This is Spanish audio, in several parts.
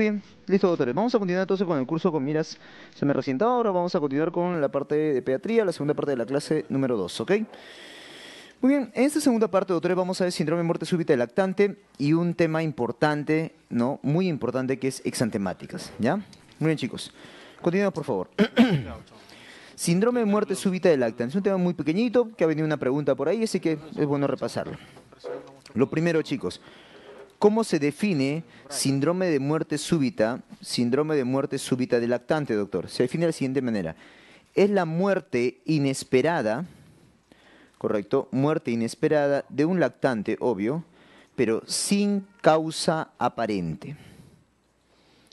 bien, Listo, doctores. Vamos a continuar entonces con el curso con miras. Se me Ahora vamos a continuar con la parte de pediatría, la segunda parte de la clase número 2, ¿ok? Muy bien, en esta segunda parte, doctores, vamos a ver síndrome de muerte súbita de lactante y un tema importante, ¿no? Muy importante que es exantemáticas, ¿ya? Muy bien, chicos. Continuemos, por favor. síndrome de muerte súbita de lactante. Es un tema muy pequeñito, que ha venido una pregunta por ahí, así que es bueno repasarlo. Lo primero, chicos. ¿Cómo se define síndrome de muerte súbita, síndrome de muerte súbita del lactante, doctor? Se define de la siguiente manera. Es la muerte inesperada, correcto, muerte inesperada de un lactante, obvio, pero sin causa aparente.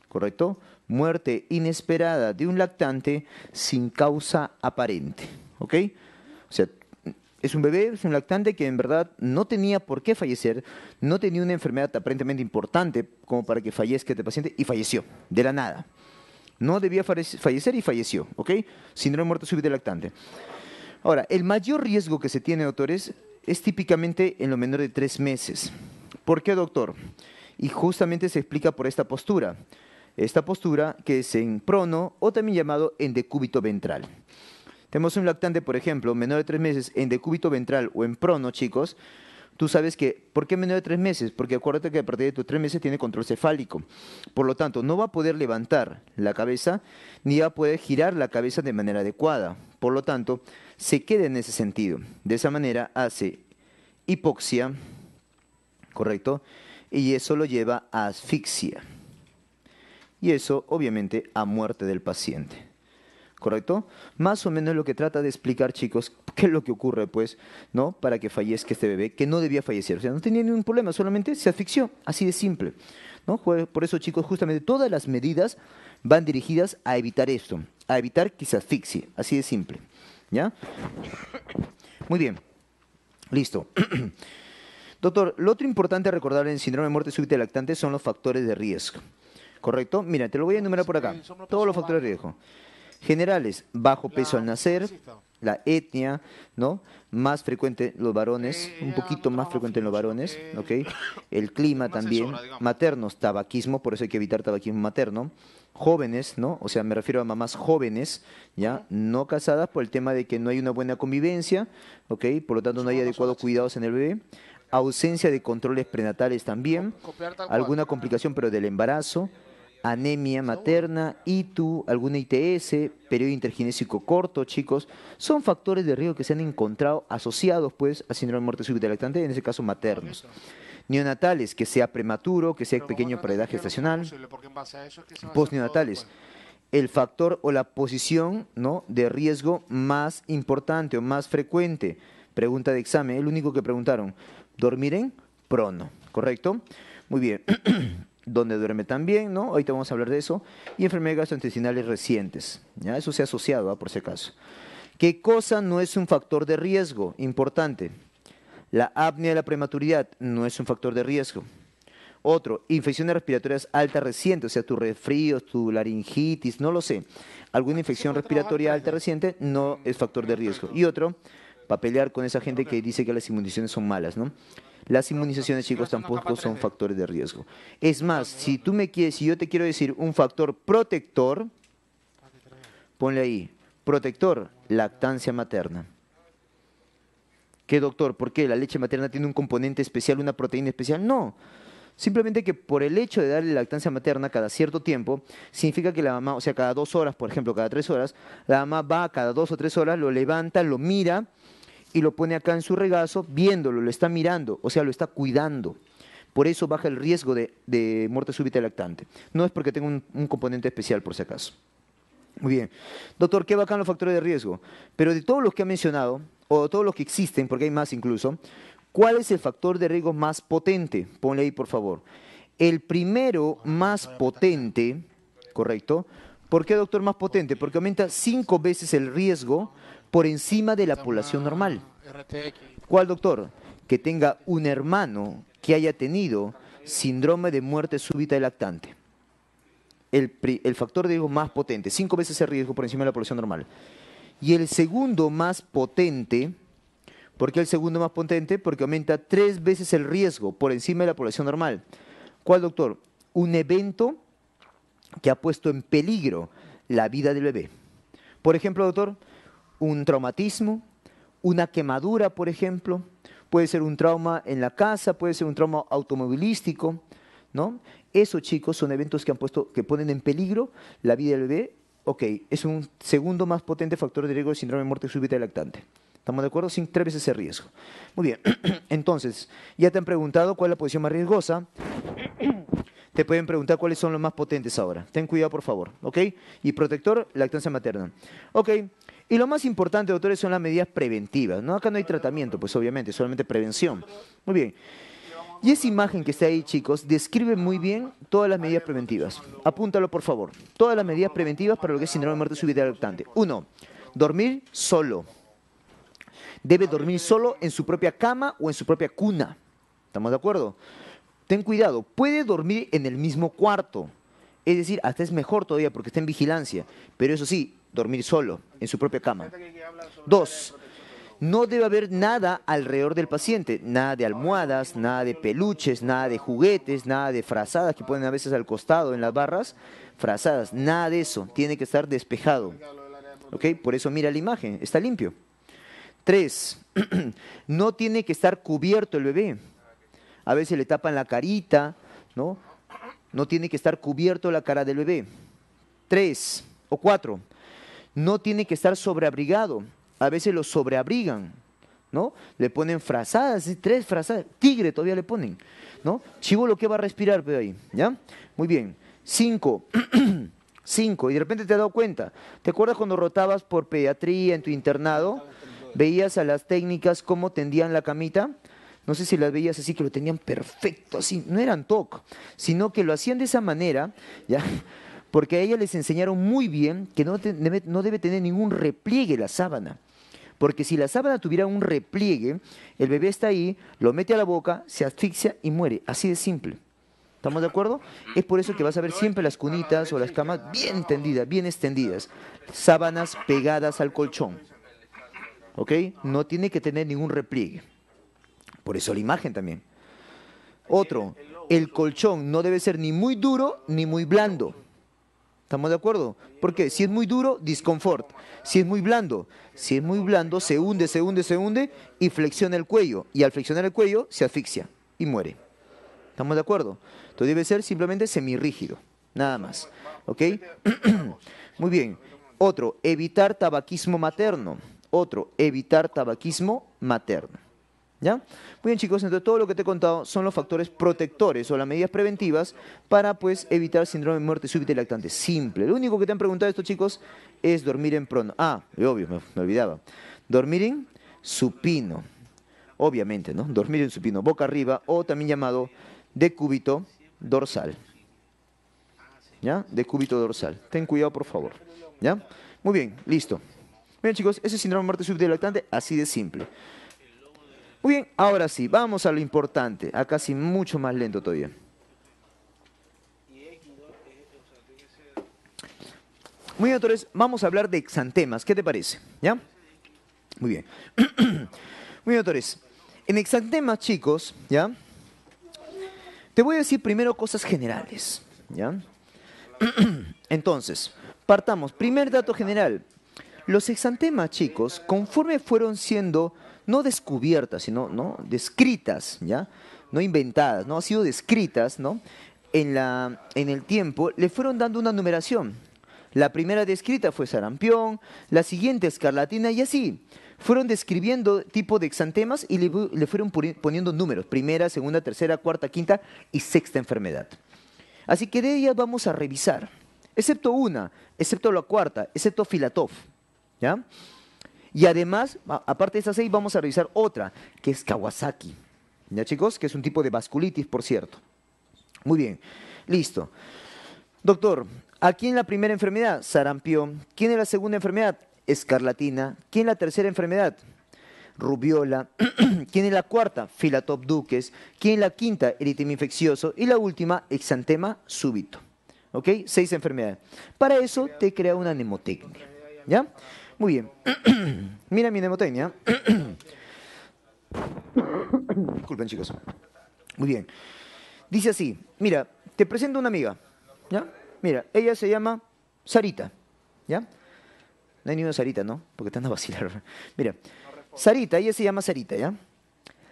¿Correcto? Muerte inesperada de un lactante sin causa aparente. ¿Ok? O sea, es un bebé, es un lactante que en verdad no tenía por qué fallecer, no tenía una enfermedad aparentemente importante como para que fallezca este paciente y falleció, de la nada. No debía fallecer y falleció, ¿ok? Síndrome muerto muerte súbita lactante. Ahora, el mayor riesgo que se tiene, doctores, es típicamente en lo menor de tres meses. ¿Por qué, doctor? Y justamente se explica por esta postura. Esta postura que es en prono o también llamado en decúbito ventral tenemos un lactante, por ejemplo, menor de tres meses en decúbito ventral o en prono, chicos, tú sabes que, ¿por qué menor de tres meses? Porque acuérdate que a partir de tus tres meses tiene control cefálico. Por lo tanto, no va a poder levantar la cabeza ni va a poder girar la cabeza de manera adecuada. Por lo tanto, se queda en ese sentido. De esa manera hace hipoxia, ¿correcto? Y eso lo lleva a asfixia. Y eso, obviamente, a muerte del paciente. ¿correcto? Más o menos es lo que trata de explicar, chicos, qué es lo que ocurre, pues, ¿no? Para que fallezca este bebé, que no debía fallecer. O sea, no tenía ningún problema, solamente se asfixió, así de simple, ¿no? Por eso, chicos, justamente todas las medidas van dirigidas a evitar esto, a evitar que se asfixie, así de simple, ¿ya? Muy bien, listo. Doctor, lo otro importante a recordar en el síndrome de muerte súbita de lactante son los factores de riesgo. ¿Correcto? Mira, te lo voy a enumerar por acá. Todos los factores de riesgo generales, bajo peso al nacer, la etnia, ¿no? Más frecuente los varones, eh, un poquito más frecuente en los varones, eh, ¿ok? El clima también, maternos, tabaquismo, por eso hay que evitar tabaquismo materno, jóvenes, ¿no? O sea, me refiero a mamás jóvenes, ¿ya? No casadas por el tema de que no hay una buena convivencia, ¿ok? Por lo tanto, no hay adecuados cuidados en el bebé. Ausencia de controles prenatales también, alguna complicación, pero del embarazo, anemia materna, ITU, alguna ITS, periodo interginésico corto, chicos, son factores de riesgo que se han encontrado asociados pues a síndrome de muerte súbita lactante, en ese caso maternos. Neonatales, que sea prematuro, que sea pequeño para edad gestacional. Postneonatales, el factor o la posición ¿no? de riesgo más importante o más frecuente. Pregunta de examen, el único que preguntaron. ¿Dormir en prono? ¿Correcto? Muy bien. donde duerme también, ¿no? Ahorita vamos a hablar de eso. Y enfermedades gastrointestinales recientes, ¿ya? Eso se ha asociado, ¿ah? por si acaso. ¿Qué cosa no es un factor de riesgo? Importante. La apnea de la prematuridad no es un factor de riesgo. Otro, infecciones respiratorias altas recientes, o sea, tu resfrío, tu laringitis, no lo sé. Alguna infección respiratoria alta reciente no mm, es factor de riesgo. Y otro, para pelear con esa gente que dice que las inmunizaciones son malas, ¿no? Las inmunizaciones, chicos, tampoco son factores de riesgo. Es más, si tú me quieres, si yo te quiero decir un factor protector, ponle ahí, protector, lactancia materna. ¿Qué doctor? ¿Por qué? ¿La leche materna tiene un componente especial, una proteína especial? No. Simplemente que por el hecho de darle lactancia materna cada cierto tiempo, significa que la mamá, o sea, cada dos horas, por ejemplo, cada tres horas, la mamá va cada dos o tres horas, lo levanta, lo mira y lo pone acá en su regazo, viéndolo, lo está mirando, o sea, lo está cuidando. Por eso baja el riesgo de, muerte súbita lactante. No es porque tenga un, componente especial, por si acaso. Muy bien. Doctor, qué bacán los factores de riesgo. Pero de todos los que ha mencionado, o de todos los que existen, porque hay más incluso, ¿cuál es el factor de riesgo más potente? Ponle ahí, por favor. El primero más potente, ¿correcto? ¿Por qué, doctor, más potente? Porque aumenta cinco veces el riesgo por encima de la población normal. ¿Cuál doctor? Que tenga un hermano que haya tenido síndrome de muerte súbita de lactante. El, el, factor de riesgo más potente, cinco veces el riesgo por encima de la población normal. Y el segundo más potente, ¿por qué el segundo más potente? Porque aumenta tres veces el riesgo por encima de la población normal. ¿Cuál, doctor? Un evento que ha puesto en peligro la vida del bebé. Por ejemplo, doctor, un traumatismo, una quemadura, por ejemplo, puede ser un trauma en la casa, puede ser un trauma automovilístico, ¿no? Esos chicos son eventos que han puesto, que ponen en peligro la vida del bebé. Ok, es un segundo más potente factor de riesgo de síndrome de muerte súbita del lactante. ¿Estamos de acuerdo? Sin tres veces ese riesgo. Muy bien, entonces, ya te han preguntado cuál es la posición más riesgosa. te pueden preguntar cuáles son los más potentes ahora. Ten cuidado, por favor, ¿ok? Y protector, lactancia materna. Ok, y lo más importante, doctores, son las medidas preventivas. ¿no? Acá no hay tratamiento, pues obviamente, solamente prevención. Muy bien. Y esa imagen que está ahí, chicos, describe muy bien todas las medidas preventivas. Apúntalo, por favor. Todas las medidas preventivas para lo que es síndrome de muerte súbita lactante. Uno, dormir solo. Debe dormir solo en su propia cama o en su propia cuna. ¿Estamos de acuerdo? Ten cuidado, puede dormir en el mismo cuarto. Es decir, hasta es mejor todavía porque está en vigilancia. Pero eso sí, dormir solo, en su propia cama. Dos, no debe haber nada alrededor del paciente, nada de almohadas, nada de peluches, nada de juguetes, nada de frazadas que ponen a veces al costado en las barras, frazadas, nada de eso, tiene que estar despejado. ¿Ok? Por eso mira la imagen, está limpio. Tres, no tiene que estar cubierto el bebé. A veces le tapan la carita, ¿no? No tiene que estar cubierto la cara del bebé. Tres o cuatro, no tiene que estar sobreabrigado. A veces lo sobreabrigan, ¿no? Le ponen frazadas, tres frazadas, tigre todavía le ponen, ¿no? Chivo lo que va a respirar, pero ahí, ¿ya? Muy bien. Cinco. Cinco. Y de repente te has dado cuenta. ¿Te acuerdas cuando rotabas por pediatría en tu internado? Veías a las técnicas cómo tendían la camita. No sé si las veías así, que lo tenían perfecto, así. No eran toc, sino que lo hacían de esa manera, ¿ya? porque a ella les enseñaron muy bien que no, debe tener ningún repliegue la sábana. Porque si la sábana tuviera un repliegue, el bebé está ahí, lo mete a la boca, se asfixia y muere. Así de simple. ¿Estamos de acuerdo? Es por eso que vas a ver siempre las cunitas o las camas bien tendidas, bien extendidas. Sábanas pegadas al colchón. ¿Ok? No tiene que tener ningún repliegue. Por eso la imagen también. Otro, el colchón no debe ser ni muy duro ni muy blando. ¿Estamos de acuerdo? Porque si es muy duro, disconfort. Si es muy blando, si es muy blando, se hunde, se hunde, se hunde y flexiona el cuello. Y al flexionar el cuello, se asfixia y muere. ¿Estamos de acuerdo? Entonces debe ser simplemente semirrígido, nada más. ¿Ok? muy bien. Otro, evitar tabaquismo materno. Otro, evitar tabaquismo materno. Muy bien chicos, entonces todo lo que te he contado son los factores protectores o las medidas preventivas para pues evitar síndrome de muerte súbita y lactante. Simple. Lo único que te han preguntado estos chicos es dormir en prono. Ah, obvio, me, olvidaba. Dormir en supino. Obviamente, ¿no? Dormir en supino, boca arriba o también llamado decúbito dorsal. ¿Ya? Decúbito dorsal. Ten cuidado, por favor. ¿Ya? Muy bien, listo. Bien chicos, ese síndrome de muerte súbita y lactante, así de simple. Muy bien, ahora sí, vamos a lo importante. Acá sí, mucho más lento todavía. Muy bien, doctores, vamos a hablar de exantemas. ¿Qué te parece? ¿Ya? Muy bien. Muy bien, doctores. En exantemas, chicos, ¿ya? Te voy a decir primero cosas generales, ¿ya? Entonces, partamos. Primer dato general. Los exantemas, chicos, conforme fueron siendo no descubiertas, sino ¿no? descritas, ¿ya? No inventadas, ¿no? Ha sido descritas, ¿no? En, la, en el tiempo le fueron dando una numeración. La primera descrita fue sarampión, la siguiente escarlatina y así. Fueron describiendo tipo de exantemas y le, le fueron poniendo números. Primera, segunda, tercera, cuarta, quinta y sexta enfermedad. Así que de ellas vamos a revisar, excepto una, excepto la cuarta, excepto Filatov. ¿Ya? Y además, aparte de esas seis, vamos a revisar otra, que es Kawasaki. ¿Ya chicos? Que es un tipo de vasculitis, por cierto. Muy bien, listo. Doctor, aquí en la primera enfermedad, sarampión. ¿Quién es la segunda enfermedad? Escarlatina. ¿Quién la tercera enfermedad? Rubiola. ¿Quién es la cuarta? Filatop duques. ¿Quién la quinta? Eritema infeccioso. Y la última, exantema súbito. ¿Ok? Seis enfermedades. Para eso te crea una mnemotecnia. ¿Ya? Muy bien. Mira mi mnemotecnia. Disculpen, chicos. Muy bien. Dice así, mira, te presento una amiga, ¿ya? Mira, ella se llama Sarita, ¿ya? No hay ni una Sarita, ¿no? Porque te andas a vacilar. Mira, Sarita, ella se llama Sarita, ¿ya?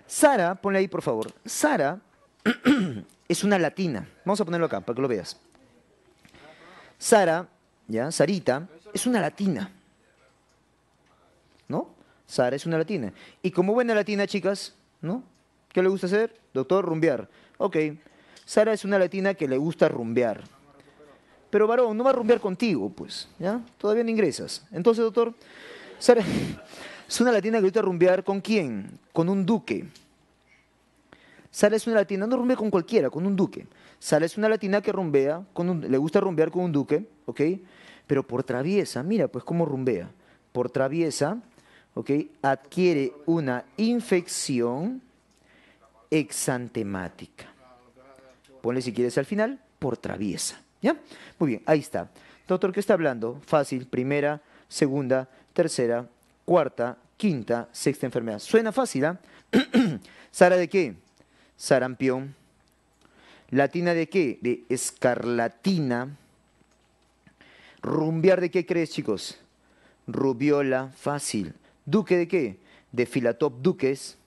Sara, ponle ahí, por favor. Sara es una latina. Vamos a ponerlo acá para que lo veas. Sara, ¿ya? Sarita, es una latina. ¿no? Sara es una latina. Y como buena latina, chicas, ¿no? ¿Qué le gusta hacer? Doctor, rumbear. Ok. Sara es una latina que le gusta rumbear. Pero varón, no va a rumbear contigo, pues, ¿ya? Todavía no ingresas. Entonces, doctor, Sara es una latina que le gusta rumbear con quién? Con un duque. Sara es una latina, no rumbea con cualquiera, con un duque. Sara es una latina que rumbea, con le gusta rumbear con un duque, ¿ok? Pero por traviesa, mira, pues cómo rumbea. Por traviesa, ¿okay? adquiere una infección exantemática. Ponle si quieres al final, por traviesa. ¿Ya? Muy bien, ahí está. Doctor, ¿qué está hablando? Fácil, primera, segunda, tercera, cuarta, quinta, sexta enfermedad. Suena fácil, ¿ah? ¿Sara de qué? Sarampión. ¿Latina de qué? De escarlatina. ¿Rumbiar de qué crees, chicos? Rubiola, fácil duque de qué? De Filatop duques,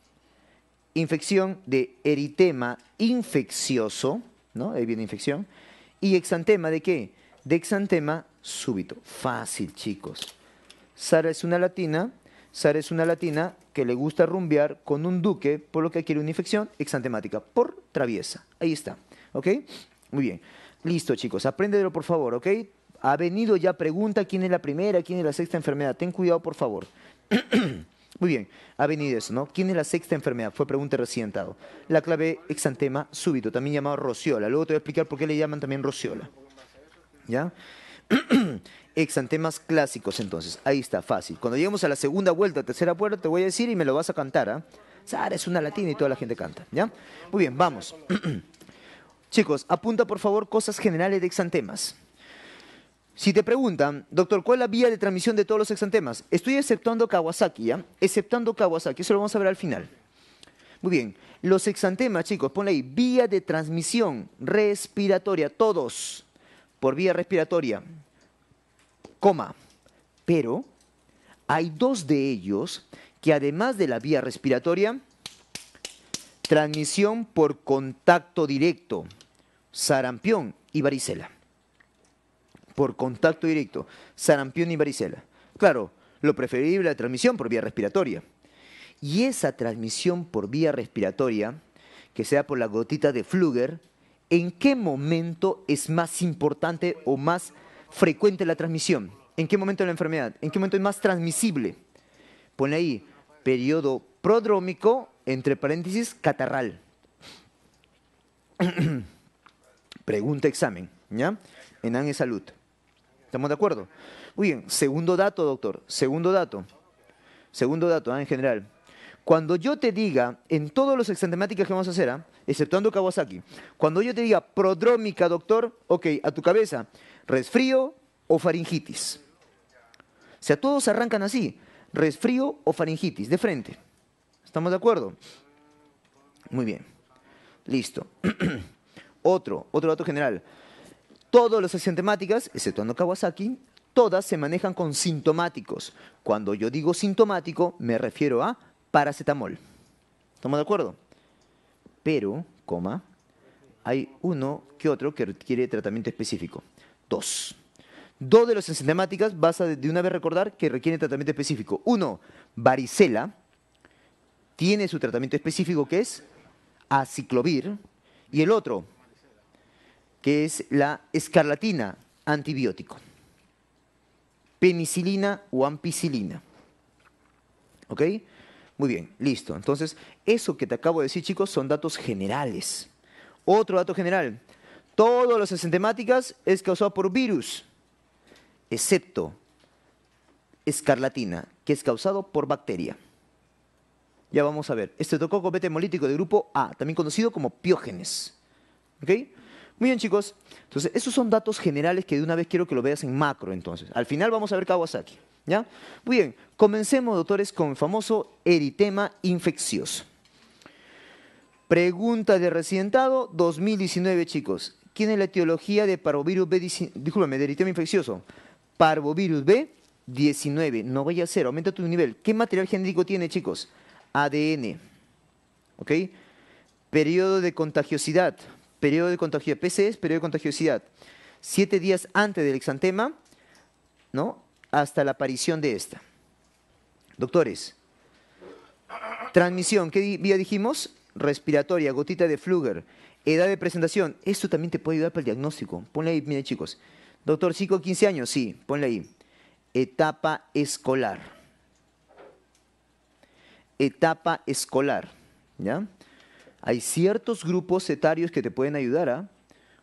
infección de eritema infeccioso, ¿no? Ahí viene infección. ¿Y exantema de qué? De exantema súbito. Fácil, chicos. Sara es una latina, Sara es una latina que le gusta rumbear con un duque, por lo que adquiere una infección exantemática, por traviesa. Ahí está, ¿ok? Muy bien. Listo, chicos, apréndelo por favor, ¿ok? Ha venido ya pregunta quién es la primera, quién es la sexta enfermedad. Ten cuidado, por favor. Muy bien, ha venido eso, ¿no? ¿Quién es la sexta enfermedad? Fue pregunta recién dado. La clave exantema súbito, también llamado rociola. Luego te voy a explicar por qué le llaman también rociola. ¿Ya? exantemas clásicos, entonces. Ahí está, fácil. Cuando lleguemos a la segunda vuelta, tercera vuelta, te voy a decir y me lo vas a cantar, ¿ah? es una latina y toda la gente canta, ¿ya? Muy bien, vamos. Chicos, apunta por favor cosas generales de exantemas. Si te preguntan, doctor, ¿cuál es la vía de transmisión de todos los exantemas? Estoy exceptuando Kawasaki, ¿ya? Exceptando Kawasaki, eso lo vamos a ver al final. Muy bien, los exantemas, chicos, ponle ahí, vía de transmisión respiratoria, todos, por vía respiratoria, coma. Pero hay dos de ellos que además de la vía respiratoria, transmisión por contacto directo, sarampión y varicela por contacto directo, sarampión y varicela. Claro, lo preferible la transmisión por vía respiratoria. Y esa transmisión por vía respiratoria, que sea por la gotita de Fluger, ¿en qué momento es más importante o más frecuente la transmisión? ¿En qué momento de la enfermedad? ¿En qué momento es más transmisible? Pone ahí, periodo prodrómico, entre paréntesis, catarral. Pregunta examen, ¿ya? En ANE Salud. ¿Estamos de acuerdo? Muy bien, segundo dato, doctor. Segundo dato. Segundo dato, ¿eh? en general. Cuando yo te diga, en todos los exantemáticas que vamos a hacer, ¿eh? exceptuando Kawasaki, cuando yo te diga prodrómica, doctor, ok, a tu cabeza, resfrío o faringitis. O sea, todos arrancan así, resfrío o faringitis, de frente. ¿Estamos de acuerdo? Muy bien. Listo. otro, otro dato general. Todas las excepto exceptuando Kawasaki, todas se manejan con sintomáticos. Cuando yo digo sintomático, me refiero a paracetamol. ¿Estamos de acuerdo? Pero, coma, hay uno que otro que requiere tratamiento específico. Dos. Dos de las enzimáticas vas a de una vez recordar que requieren tratamiento específico. Uno, varicela, tiene su tratamiento específico que es aciclovir. Y el otro, que es la escarlatina, antibiótico. Penicilina o ampicilina. ¿Ok? Muy bien, listo. Entonces, eso que te acabo de decir, chicos, son datos generales. Otro dato general. Todas las enzimáticas es causado por virus, excepto escarlatina, que es causado por bacteria. Ya vamos a ver. Este tocó hemolítico de grupo A, también conocido como piógenes. ¿Ok? Muy bien, chicos. Entonces, esos son datos generales que de una vez quiero que lo veas en macro, entonces. Al final vamos a ver Kawasaki, ¿ya? Muy bien, comencemos, doctores, con el famoso eritema infeccioso. Pregunta de recientado 2019, chicos. ¿Quién es la etiología de parvovirus B? Discúlpame, de eritema infeccioso. Parvovirus B 19. No vaya a ser, aumenta tu nivel. ¿Qué material genérico tiene, chicos? ADN. ¿Ok? Periodo de contagiosidad periodo de contagio. PC es periodo de contagiosidad. Siete días antes del exantema, ¿no? Hasta la aparición de esta. Doctores, transmisión, ¿qué vía dijimos? Respiratoria, gotita de Fluger. Edad de presentación, esto también te puede ayudar para el diagnóstico. Ponle ahí, miren chicos. Doctor, chico, 15 años, sí, ponle ahí. Etapa escolar. Etapa escolar, ¿ya? hay ciertos grupos etarios que te pueden ayudar a... ¿ah?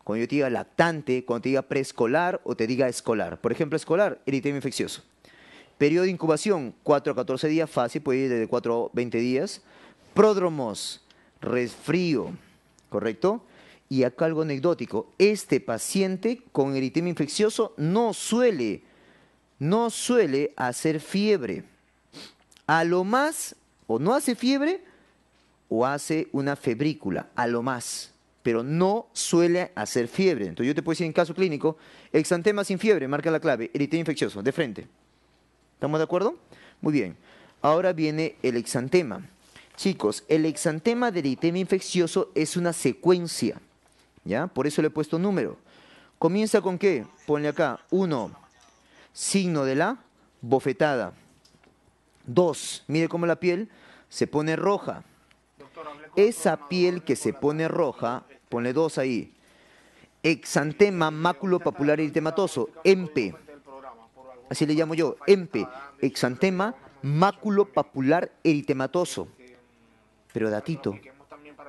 Cuando yo te diga lactante, cuando te diga preescolar o te diga escolar. Por ejemplo, escolar, eritema infeccioso. Periodo de incubación, 4 a 14 días, fácil, puede ir desde 4 a 20 días. Pródromos, resfrío, ¿correcto? Y acá algo anecdótico, este paciente con eritema infeccioso no suele, no suele hacer fiebre. A lo más, o no hace fiebre, o hace una febrícula, a lo más, pero no suele hacer fiebre. Entonces yo te puedo decir en caso clínico, exantema sin fiebre, marca la clave, eritema infeccioso, de frente. ¿Estamos de acuerdo? Muy bien. Ahora viene el exantema. Chicos, el exantema de eritema infeccioso es una secuencia, ¿ya? Por eso le he puesto número. Comienza con qué? Ponle acá, uno, signo de la bofetada. Dos, mire cómo la piel se pone roja. Esa piel que se pone roja, ponle dos ahí, exantema máculo papular eritematoso, EMPE, así le llamo yo, EMPE, exantema máculo papular eritematoso. Pero datito,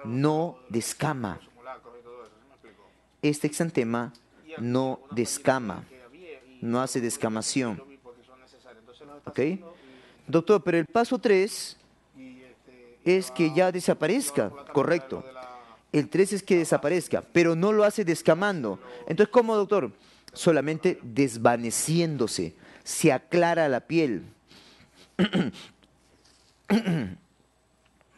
no descama. Este exantema no descama, no hace descamación. ¿Ok? Doctor, pero el paso tres es que ya desaparezca, correcto. El 3 es que desaparezca, pero no lo hace descamando. Entonces, ¿cómo, doctor? Solamente desvaneciéndose, se aclara la piel.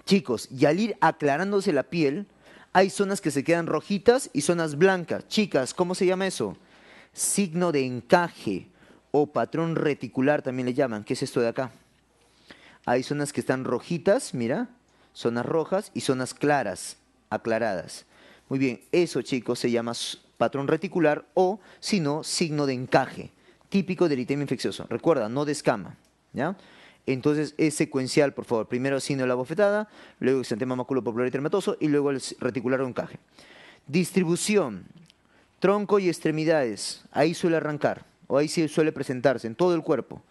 Chicos, y al ir aclarándose la piel, hay zonas que se quedan rojitas y zonas blancas. Chicas, ¿cómo se llama eso? Signo de encaje o patrón reticular también le llaman. ¿Qué es esto de acá? Hay zonas que están rojitas, mira, zonas rojas y zonas claras, aclaradas. Muy bien, eso chicos se llama patrón reticular o, si no, signo de encaje, típico del item infeccioso. Recuerda, no descama, ¿ya? Entonces es secuencial, por favor. Primero signo de la bofetada, luego exantema maculopopular y termatoso y luego el reticular o encaje. Distribución, tronco y extremidades, ahí suele arrancar o ahí sí suele presentarse en todo el cuerpo.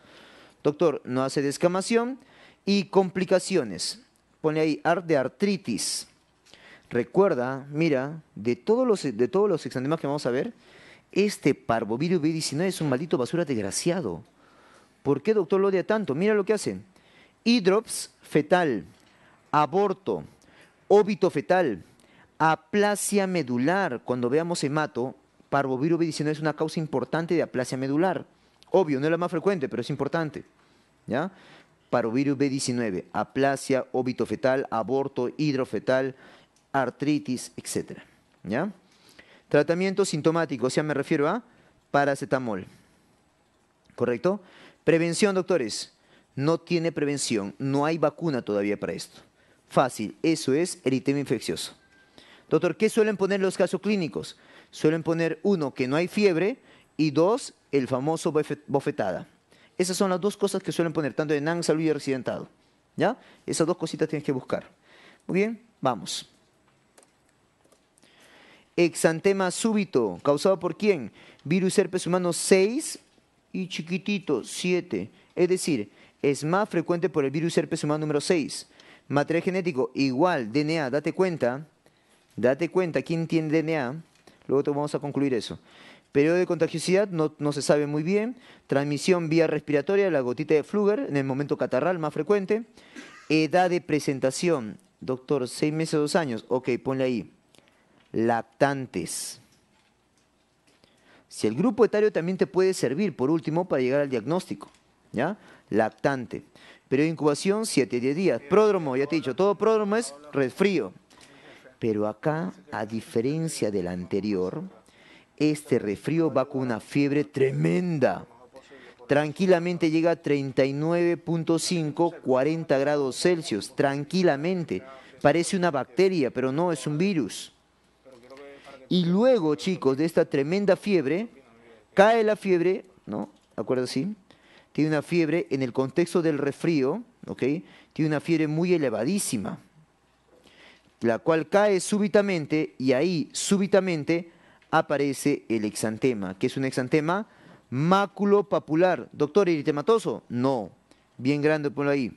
Doctor, no hace descamación y complicaciones pone ahí art de artritis. Recuerda, mira, de todos los, de todos los que vamos a ver, este parvovirus B19 es un maldito basura desgraciado. ¿Por qué doctor lo odia tanto? Mira lo que hacen. Hidrops fetal, aborto, óbito fetal, aplasia medular. Cuando veamos hemato, parvovirus B19 es una causa importante de aplasia medular. Obvio, no es la más frecuente, pero es importante. ¿Ya? Parovirus B19, aplasia fetal, aborto hidrofetal, artritis, etc. ¿Ya? Tratamiento sintomático, o sea, me refiero a paracetamol. ¿Correcto? Prevención, doctores. No tiene prevención, no hay vacuna todavía para esto. Fácil, eso es eritema infeccioso. Doctor, ¿qué suelen poner los casos clínicos? Suelen poner, uno, que no hay fiebre y dos, el famoso bofetada. Esas son las dos cosas que suelen poner, tanto Enan, salud y residentado. ¿Ya? Esas dos cositas tienes que buscar. Muy bien, vamos. Exantema súbito, causado por quién? Virus herpes humano 6 y chiquitito 7. Es decir, es más frecuente por el virus herpes humano número 6. Material genético igual, DNA, date cuenta. Date cuenta quién tiene DNA. Luego te vamos a concluir eso. Periodo de contagiosidad no, se sabe muy bien. Transmisión vía respiratoria, la gotita de Fluger, en el momento catarral más frecuente. Edad de presentación, doctor, seis meses, dos años. Ok, ponle ahí. Lactantes. Si el grupo etario también te puede servir, por último, para llegar al diagnóstico. ¿Ya? Lactante. Periodo de incubación, 7 10 días. Pródromo, ya te he dicho, todo pródromo es resfrío. Pero acá, a diferencia del anterior, este resfrío va con una fiebre tremenda. Tranquilamente llega a 39.5, 40 grados Celsius, tranquilamente. Parece una bacteria, pero no, es un virus. Y luego, chicos, de esta tremenda fiebre, cae la fiebre, ¿no? ¿De acuerdo? Sí. Tiene una fiebre en el contexto del resfrío, ¿ok? Tiene una fiebre muy elevadísima, la cual cae súbitamente y ahí súbitamente aparece el exantema. que es un exantema? máculo-papular. Doctor, eritematoso. No. Bien grande, ponlo ahí.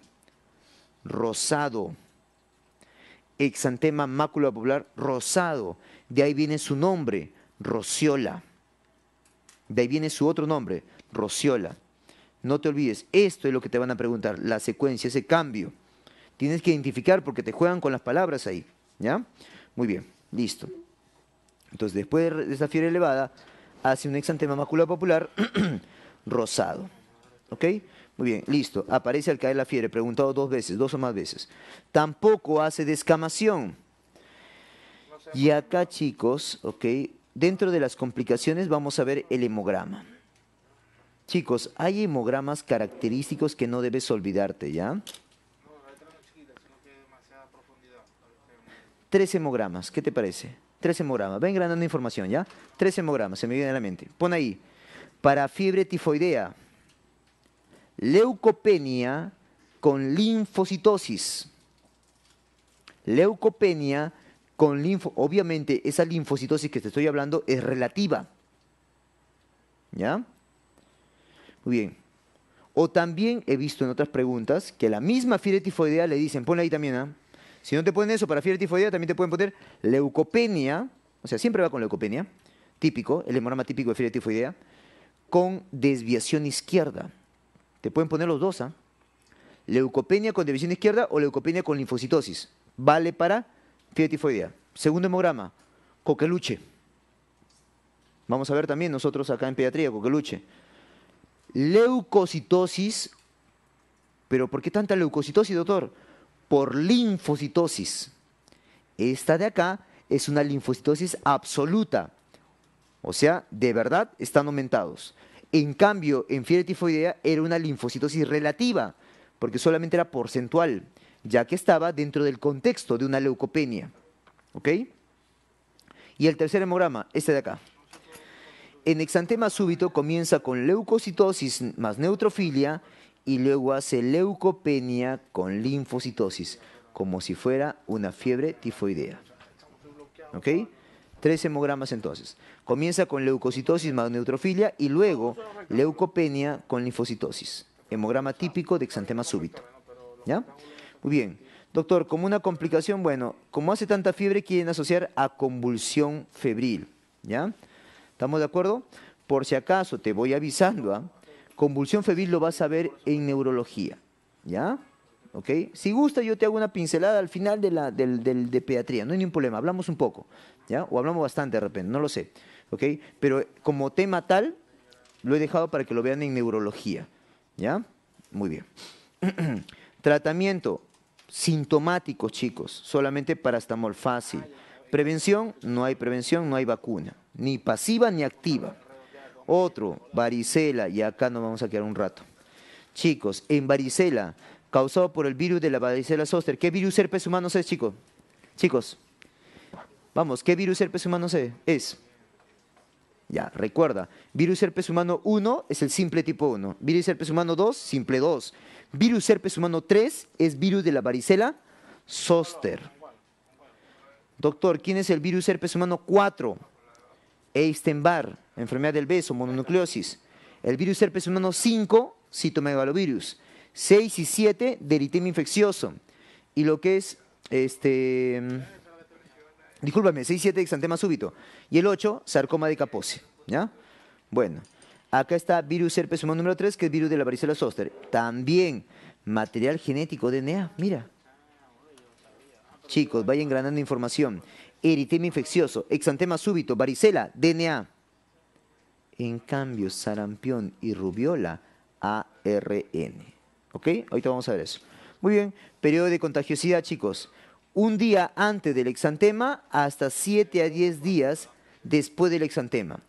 Rosado. Exantema máculo-papular rosado. De ahí viene su nombre, rociola. De ahí viene su otro nombre, rociola. No te olvides, esto es lo que te van a preguntar, la secuencia, ese cambio. Tienes que identificar porque te juegan con las palabras ahí, ¿ya? Muy bien, listo. Entonces, después de esa fiebre elevada, hace un exantema macular popular rosado. ¿Ok? Muy bien, listo. Aparece al caer la fiebre, preguntado dos veces, dos o más veces. Tampoco hace descamación. Y acá, chicos, ¿ok? Dentro de las complicaciones vamos a ver el hemograma. Chicos, hay hemogramas característicos que no debes olvidarte, ¿ya? Tres hemogramas, ¿qué te parece? tres hemogramas. Ven granando información, ¿ya? Tres hemogramas, se me viene a la mente. Pon ahí. Para fiebre tifoidea, leucopenia con linfocitosis. Leucopenia con linfo. Obviamente, esa linfocitosis que te estoy hablando es relativa. ¿Ya? Muy bien. O también he visto en otras preguntas que la misma fiebre tifoidea le dicen, ponle ahí también, ¿ah? Si no te ponen eso para fiebre tifoidea, también te pueden poner leucopenia, o sea, siempre va con leucopenia, típico, el hemograma típico de fiebre tifoidea, con desviación izquierda. Te pueden poner los dos, ¿ah? Leucopenia con desviación izquierda o leucopenia con linfocitosis. Vale para fiebre tifoidea. Segundo hemograma, coqueluche. Vamos a ver también nosotros acá en pediatría, coqueluche. Leucocitosis, pero ¿por qué tanta leucocitosis, doctor? por linfocitosis. Esta de acá es una linfocitosis absoluta, o sea, de verdad están aumentados. En cambio, en fiebre tifoidea era una linfocitosis relativa, porque solamente era porcentual, ya que estaba dentro del contexto de una leucopenia. ¿Ok? Y el tercer hemograma, este de acá. En exantema súbito comienza con leucocitosis más neutrofilia y luego hace leucopenia con linfocitosis, como si fuera una fiebre tifoidea. ¿Ok? Tres hemogramas entonces. Comienza con leucocitosis más neutrofilia y luego leucopenia con linfocitosis. Hemograma típico de exantema súbito. ¿Ya? Muy bien. Doctor, como una complicación, bueno, como hace tanta fiebre, quieren asociar a convulsión febril. ¿Ya? ¿Estamos de acuerdo? Por si acaso, te voy avisando, ¿ah? Convulsión febril lo vas a ver en neurología, ¿ya? ¿Ok? Si gusta, yo te hago una pincelada al final de, la, del, de pediatría, no hay ningún problema, hablamos un poco, ¿ya? O hablamos bastante de repente, no lo sé, ¿ok? Pero como tema tal, lo he dejado para que lo vean en neurología, ¿ya? Muy bien. Tratamiento sintomático, chicos, solamente parastamol fácil. Prevención, no hay prevención, no hay vacuna, ni pasiva ni activa. Otro, varicela, y acá nos vamos a quedar un rato. Chicos, en varicela, causado por el virus de la varicela zoster. ¿Qué virus herpes humanos es, chicos? Chicos, vamos, ¿qué virus herpes humanos es? Ya, recuerda, virus herpes humano 1 es el simple tipo 1, virus herpes humano 2, simple 2, virus herpes humano 3 es virus de la varicela soster. Doctor, ¿quién es el virus herpes humano 4? Eistenbar enfermedad del beso, mononucleosis. El virus herpes humano 5, citomegalovirus. 6 y 7, eritema infeccioso. Y lo que es, este, mm, discúlpame, 6 y 7, exantema súbito. Y el 8, sarcoma de capose ¿Ya? Bueno, acá está virus herpes humano número 3, que es virus de la varicela zoster. También material genético, DNA, mira. Chicos, vayan granando información. Eritema infeccioso, exantema súbito, varicela, DNA. En cambio, sarampión y rubiola, ARN. ¿Ok? Ahorita vamos a ver eso. Muy bien, periodo de contagiosidad, chicos. Un día antes del exantema hasta 7 a 10 días después del exantema.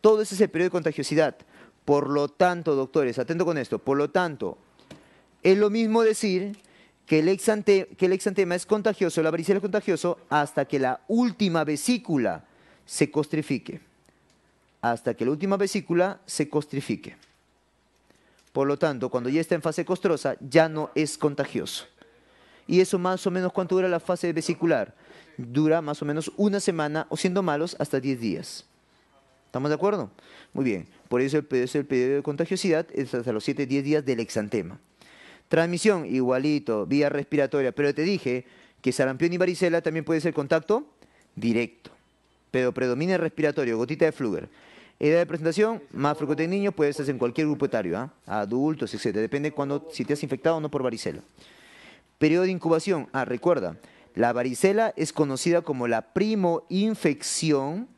Todo ese es el periodo de contagiosidad. Por lo tanto, doctores, atento con esto, por lo tanto, es lo mismo decir que el, que el exantema es contagioso, la varicela es contagioso, hasta que la última vesícula se costrifique hasta que la última vesícula se costrifique. Por lo tanto, cuando ya está en fase costrosa, ya no es contagioso. ¿Y eso más o menos cuánto dura la fase vesicular? Dura más o menos una semana, o siendo malos, hasta 10 días. ¿Estamos de acuerdo? Muy bien. Por eso el, periodo de contagiosidad es hasta los 7-10 días del exantema. Transmisión, igualito, vía respiratoria. Pero te dije que sarampión y varicela también puede ser contacto directo. Pero predomina el respiratorio, gotita de flúor. Edad de presentación, más frecuente en niños, puede ser en cualquier grupo etario, ¿ah? adultos, etc. Depende cuando, si te has infectado o no por varicela. Periodo de incubación. Ah, recuerda, la varicela es conocida como la primo infección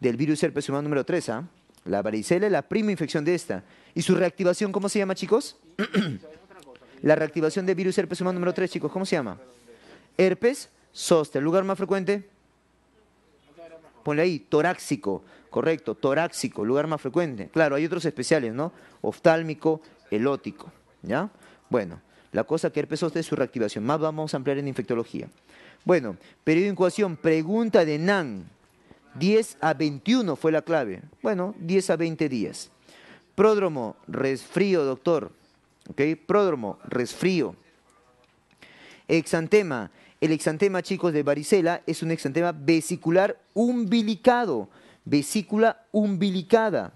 del virus herpes humano número 3. ¿ah? La varicela es la infección de esta. ¿Y su reactivación cómo se llama, chicos? la reactivación del virus herpes humano número 3, chicos, ¿cómo se llama? Herpes, el ¿Lugar más frecuente? ponle ahí, torácico, correcto, torácico, lugar más frecuente. Claro, hay otros especiales, ¿no? Oftálmico, elótico, ¿ya? Bueno, la cosa que empezó es su reactivación, más vamos a ampliar en infectología. Bueno, periodo de incubación, pregunta de NAN. 10 a 21 fue la clave. Bueno, 10 a 20 días. Pródromo, resfrío, doctor. ¿Ok? Pródromo, resfrío. Exantema, el exantema, chicos, de varicela es un exantema vesicular umbilicado, vesícula umbilicada,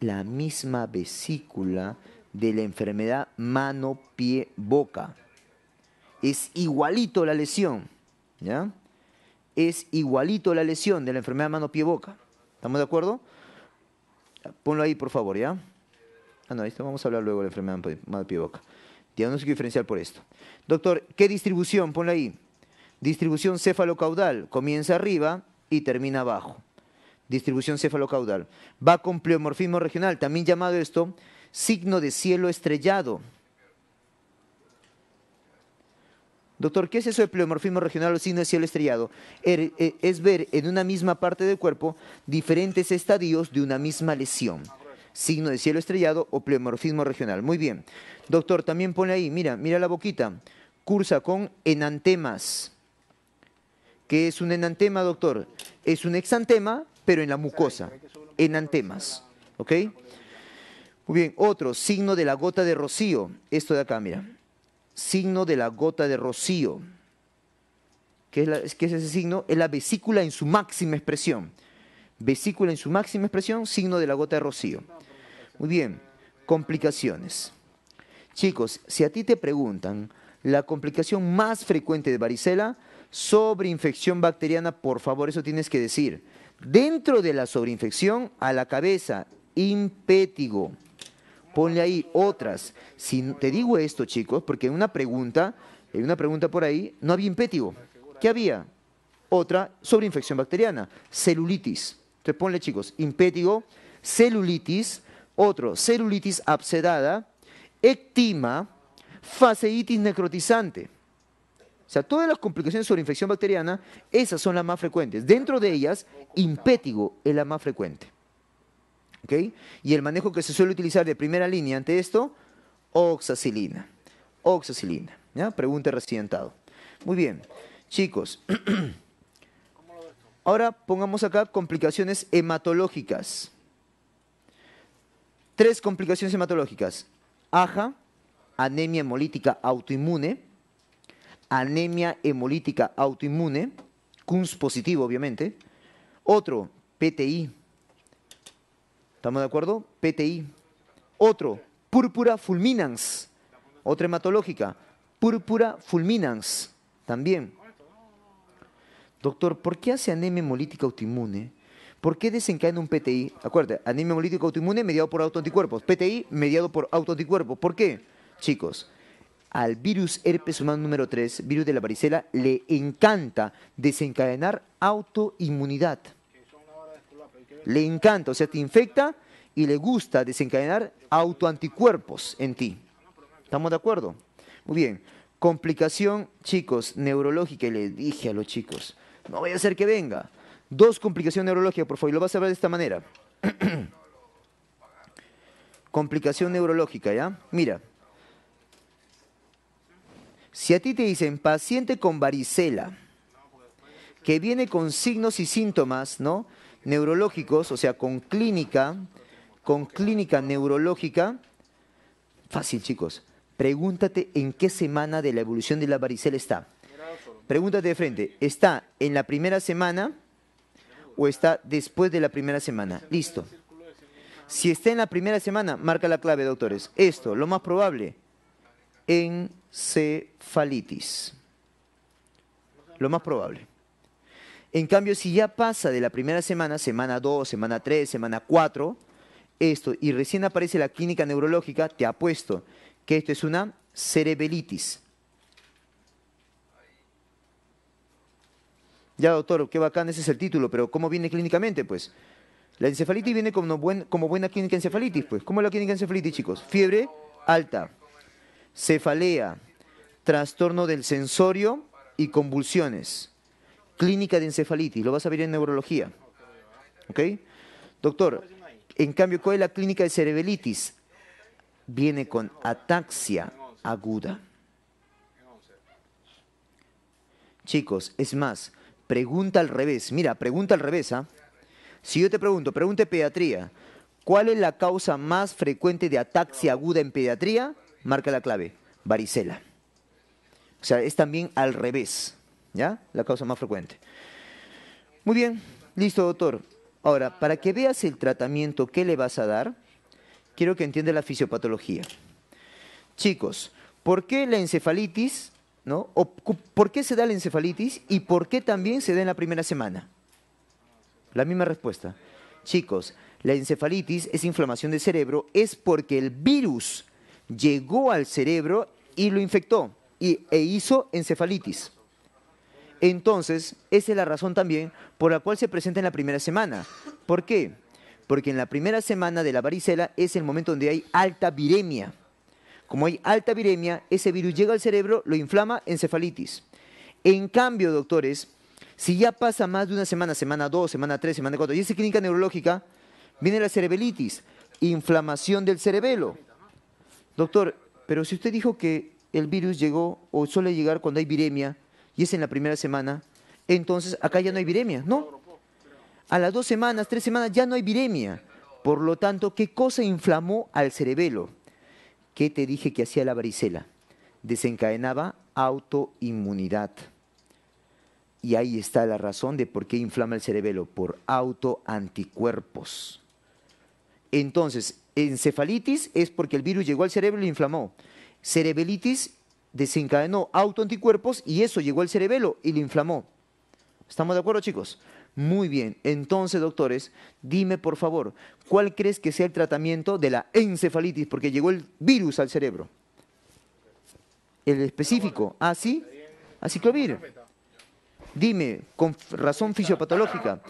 la misma vesícula de la enfermedad mano, pie, boca. Es igualito la lesión, ¿ya? Es igualito la lesión de la enfermedad mano, pie, boca. ¿Estamos de acuerdo? Ponlo ahí, por favor, ¿ya? Ah, no, esto vamos a hablar luego de la enfermedad mano, pie, boca. Diagnóstico diferencial por esto. Doctor, ¿qué distribución? Ponla ahí. Distribución cefalocaudal. Comienza arriba y termina abajo. Distribución cefalocaudal. Va con pleomorfismo regional, también llamado esto signo de cielo estrellado. Doctor, ¿qué es eso de pleomorfismo regional o signo de cielo estrellado? Er, eh, es ver en una misma parte del cuerpo diferentes estadios de una misma lesión. Signo de cielo estrellado o pleomorfismo regional. Muy bien. Doctor, también pone ahí, mira, mira la boquita cursa con enantemas. ¿Qué es un enantema, doctor? Es un exantema, pero en la mucosa. Enantemas. ¿Ok? Muy bien, otro, signo de la gota de rocío. Esto de acá, mira. Signo de la gota de rocío. ¿Qué es, qué es ese signo? Es la vesícula en su máxima expresión. Vesícula en su máxima expresión, signo de la gota de rocío. Muy bien, complicaciones. Chicos, si a ti te preguntan, la complicación más frecuente de varicela, sobreinfección bacteriana, por favor, eso tienes que decir. Dentro de la sobreinfección, a la cabeza, impétigo. Ponle ahí otras. Si te digo esto, chicos, porque en una pregunta, hay una pregunta por ahí, no había impétigo. ¿Qué había? Otra, sobreinfección bacteriana, celulitis. Entonces ponle, chicos, impétigo, celulitis, otro, celulitis absedada ectima, faseitis necrotizante. O sea, todas las complicaciones sobre infección bacteriana, esas son las más frecuentes. Dentro de ellas, impétigo es la más frecuente. ¿Ok? Y el manejo que se suele utilizar de primera línea ante esto, oxacilina. Oxacilina. ¿ya? Pregunta residentado. Muy bien, chicos. Ahora pongamos acá complicaciones hematológicas. Tres complicaciones hematológicas. Aja, anemia hemolítica autoinmune, anemia hemolítica autoinmune, CUNS positivo obviamente. Otro, PTI. ¿Estamos de acuerdo? PTI. Otro, púrpura fulminans. Otra hematológica, púrpura fulminans. También. Doctor, ¿por qué hace anemia hemolítica autoinmune? ¿Por qué desencadena un PTI? Acuérdate, anemia hemolítica autoinmune mediado por autoanticuerpos. PTI mediado por autoanticuerpos. ¿Por qué? chicos, al virus herpes humano número 3, virus de la varicela, le encanta desencadenar autoinmunidad. Le encanta, o sea, te infecta y le gusta desencadenar autoanticuerpos en ti. ¿Estamos de acuerdo? Muy bien. Complicación, chicos, neurológica, y le dije a los chicos, no voy a hacer que venga. Dos complicaciones neurológicas, por favor, y lo vas a ver de esta manera. Complicación neurológica, ¿ya? Mira, si a ti te dicen paciente con varicela, que viene con signos y síntomas, ¿no? Neurológicos, o sea, con clínica, con clínica neurológica. Fácil, chicos. Pregúntate en qué semana de la evolución de la varicela está. Pregúntate de frente, ¿está en la primera semana o está después de la primera semana? Listo. Si está en la primera semana, marca la clave, doctores. Esto, lo más probable, en cefalitis Lo más probable. En cambio, si ya pasa de la primera semana, semana 2, semana 3, semana 4, esto, y recién aparece la clínica neurológica, te apuesto que esto es una cerebelitis. Ya, doctor, qué bacán, ese es el título, pero ¿cómo viene clínicamente? Pues la encefalitis viene como, como buena clínica encefalitis, pues. ¿Cómo es la clínica encefalitis, chicos? Fiebre alta, cefalea, trastorno del sensorio y convulsiones, clínica de encefalitis, lo vas a ver en neurología. ¿Ok? Doctor, en cambio, ¿cuál es la clínica de cerebelitis? Viene con ataxia aguda. Chicos, es más, pregunta al revés. Mira, pregunta al revés, ¿ah? Si yo te pregunto, pregunte pediatría, ¿cuál es la causa más frecuente de ataxia aguda en pediatría? marca la clave, varicela. O sea, es también al revés, ¿ya? La causa más frecuente. Muy bien, listo, doctor. Ahora, para que veas el tratamiento que le vas a dar, quiero que entiendas la fisiopatología. Chicos, ¿por qué la encefalitis, no? ¿Por qué se da la encefalitis y por qué también se da en la primera semana? La misma respuesta. Chicos, la encefalitis es inflamación del cerebro, es porque el virus llegó al cerebro y lo infectó y, e hizo encefalitis. Entonces, esa es la razón también por la cual se presenta en la primera semana. ¿Por qué? Porque en la primera semana de la varicela es el momento donde hay alta viremia. Como hay alta viremia, ese virus llega al cerebro, lo inflama, encefalitis. En cambio, doctores, si ya pasa más de una semana, semana 2, semana 3, semana 4, y esa clínica neurológica, viene la cerebelitis, inflamación del cerebelo Doctor, pero si usted dijo que el virus llegó o suele llegar cuando hay viremia y es en la primera semana, entonces acá ya no hay viremia, ¿no? A las dos semanas, tres semanas ya no hay viremia. Por lo tanto, ¿qué cosa inflamó al cerebelo? ¿Qué te dije que hacía la varicela? Desencadenaba autoinmunidad. Y ahí está la razón de por qué inflama el cerebelo, por autoanticuerpos. Entonces, encefalitis es porque el virus llegó al cerebro y lo inflamó. Cerebelitis desencadenó autoanticuerpos y eso llegó al cerebelo y lo inflamó. ¿Estamos de acuerdo, chicos? Muy bien. Entonces, doctores, dime por favor, ¿cuál crees que sea el tratamiento de la encefalitis? Porque llegó el virus al cerebro. El específico. Ah, sí. Aciclovir. Dime, con razón fisiopatológica,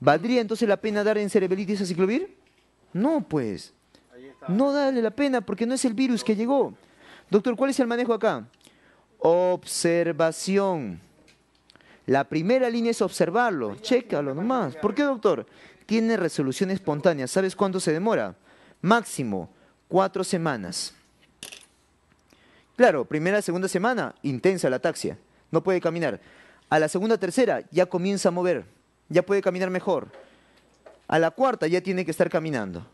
¿valdría entonces la pena dar en cerebelitis ciclovir? No, pues. No dale la pena porque no es el virus que llegó. Doctor, ¿cuál es el manejo acá? Observación. La primera línea es observarlo, chécalo nomás. ¿Por qué, doctor? Tiene resolución espontánea. ¿Sabes cuánto se demora? Máximo, cuatro semanas. Claro, primera, segunda semana, intensa la taxia, no puede caminar. A la segunda, tercera, ya comienza a mover, ya puede caminar mejor. A la cuarta, ya tiene que estar caminando.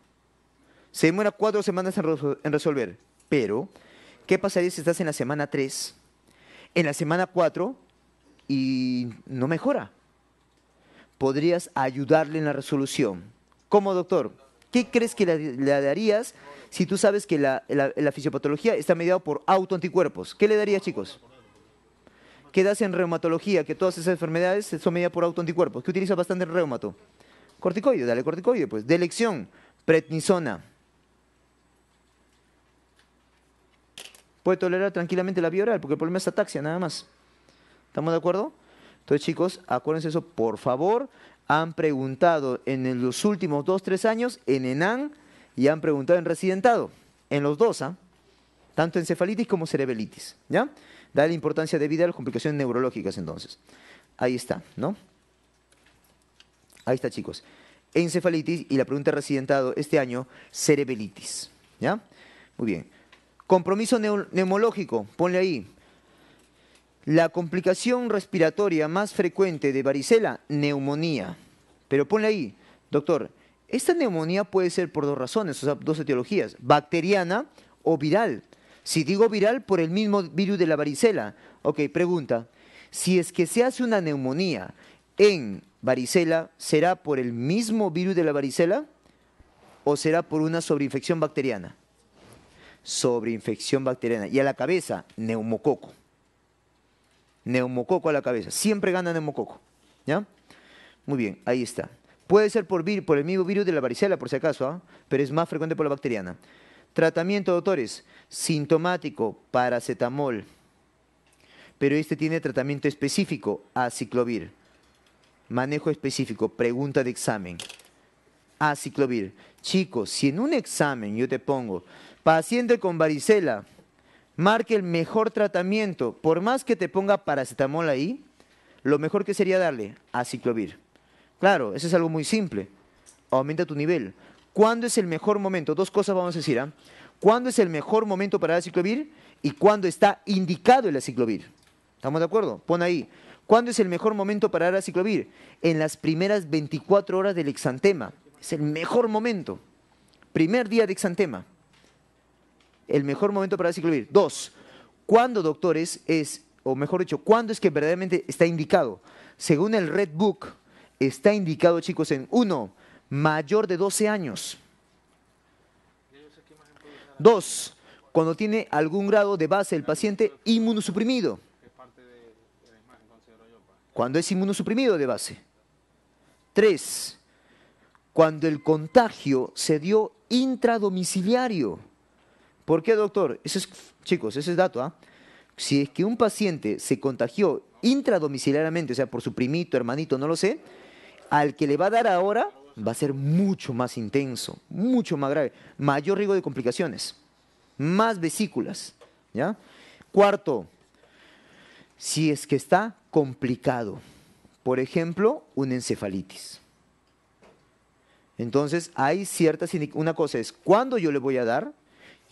Se demora cuatro semanas en, resolver. Pero, ¿qué pasaría si estás en la semana 3, en la semana 4 y no mejora? Podrías ayudarle en la resolución. ¿Cómo, doctor? ¿Qué crees que le, darías si tú sabes que la, fisiopatología está mediada por autoanticuerpos? ¿Qué le darías, chicos? ¿Qué das en reumatología? Que todas esas enfermedades son mediadas por autoanticuerpos. ¿Qué utilizas bastante en reumato? Corticoide, dale corticoide, pues. De elección, prednisona. puede tolerar tranquilamente la vía oral, porque el problema es ataxia nada más. ¿Estamos de acuerdo? Entonces, chicos, acuérdense eso, por favor. Han preguntado en los últimos dos, tres años en ENAN y han preguntado en residentado, en los dos, ¿ah? tanto encefalitis como cerebelitis. ¿ya? Da la importancia vida a las complicaciones neurológicas entonces. Ahí está, ¿no? Ahí está, chicos. Encefalitis y la pregunta residentado este año, cerebelitis. ¿Ya? Muy bien. Compromiso neumológico, ponle ahí. La complicación respiratoria más frecuente de varicela, neumonía. Pero ponle ahí, doctor, esta neumonía puede ser por dos razones, o sea, dos etiologías, bacteriana o viral. Si digo viral, por el mismo virus de la varicela. Ok, pregunta, si es que se hace una neumonía en varicela, ¿será por el mismo virus de la varicela o será por una sobreinfección bacteriana? sobre infección bacteriana. Y a la cabeza, neumococo. Neumococo a la cabeza. Siempre gana neumococo. ¿Ya? Muy bien, ahí está. Puede ser por, vir, por el mismo virus de la varicela, por si acaso, ¿ah? pero es más frecuente por la bacteriana. Tratamiento, doctores, sintomático, paracetamol. Pero este tiene tratamiento específico, aciclovir. Manejo específico, pregunta de examen. Aciclovir. Chicos, si en un examen yo te pongo Paciente con varicela, marque el mejor tratamiento. Por más que te ponga paracetamol ahí, lo mejor que sería darle aciclovir. Claro, eso es algo muy simple. Aumenta tu nivel. ¿Cuándo es el mejor momento? Dos cosas vamos a decir. ¿ah? ¿Cuándo es el mejor momento para dar aciclovir y cuándo está indicado el aciclovir? ¿Estamos de acuerdo? Pon ahí. ¿Cuándo es el mejor momento para dar aciclovir? En las primeras 24 horas del exantema. Es el mejor momento. Primer día de exantema el mejor momento para ciclovir. Dos, ¿cuándo, doctores, es, o mejor dicho, cuándo es que verdaderamente está indicado? Según el Red Book, está indicado, chicos, en uno, mayor de 12 años. Dos, cuando tiene algún grado de base el paciente inmunosuprimido. Cuando es inmunosuprimido de base. Tres, cuando el contagio se dio intradomiciliario. ¿Por qué, doctor? chicos, ese es dato. ¿ah? Si es que un paciente se contagió intradomiciliariamente, o sea, por su primito, hermanito, no lo sé, al que le va a dar ahora va a ser mucho más intenso, mucho más grave, mayor riesgo de complicaciones, más vesículas. ¿ya? Cuarto, si es que está complicado, por ejemplo, una encefalitis. Entonces, hay ciertas... Una cosa es cuándo yo le voy a dar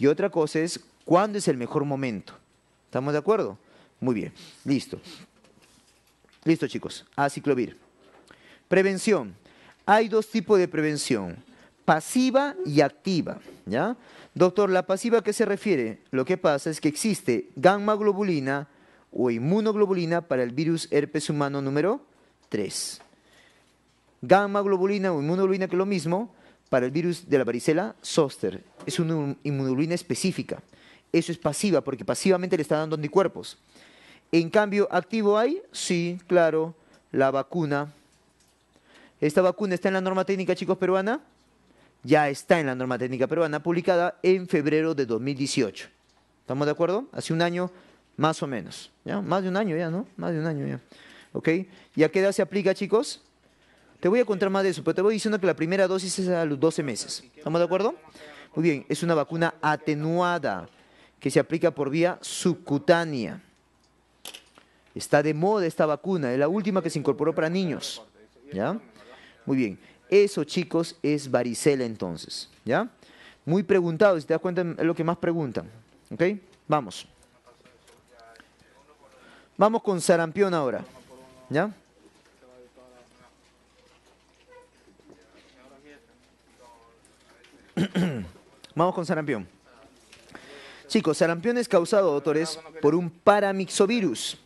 y otra cosa es cuándo es el mejor momento. ¿Estamos de acuerdo? Muy bien, listo. Listo chicos, aciclovir. Prevención. Hay dos tipos de prevención, pasiva y activa. ¿ya? Doctor, ¿la pasiva a qué se refiere? Lo que pasa es que existe gamma globulina o inmunoglobulina para el virus herpes humano número 3. Gamma globulina o inmunoglobulina que es lo mismo, para el virus de la varicela, Soster. Es una inmunoglobulina específica. Eso es pasiva, porque pasivamente le está dando anticuerpos. En cambio, ¿activo hay? Sí, claro, la vacuna. Esta vacuna está en la norma técnica, chicos, peruana. Ya está en la norma técnica peruana, publicada en febrero de 2018. ¿Estamos de acuerdo? Hace un año, más o menos. ¿Ya? Más de un año ya, ¿no? Más de un año ya. ¿Ok? ¿Y a qué edad se aplica, chicos? Te voy a contar más de eso, pero te voy diciendo que la primera dosis es a los 12 meses. ¿Estamos de acuerdo? Muy bien, es una vacuna atenuada que se aplica por vía subcutánea. Está de moda esta vacuna, es la última que se incorporó para niños. ¿Ya? Muy bien. Eso, chicos, es varicela entonces. ¿Ya? Muy preguntado, si te das cuenta, es lo que más preguntan. ¿Ok? Vamos. Vamos con sarampión ahora. ¿Ya? Vamos con sarampión. Chicos, sarampión es causado, doctores, por un paramixovirus.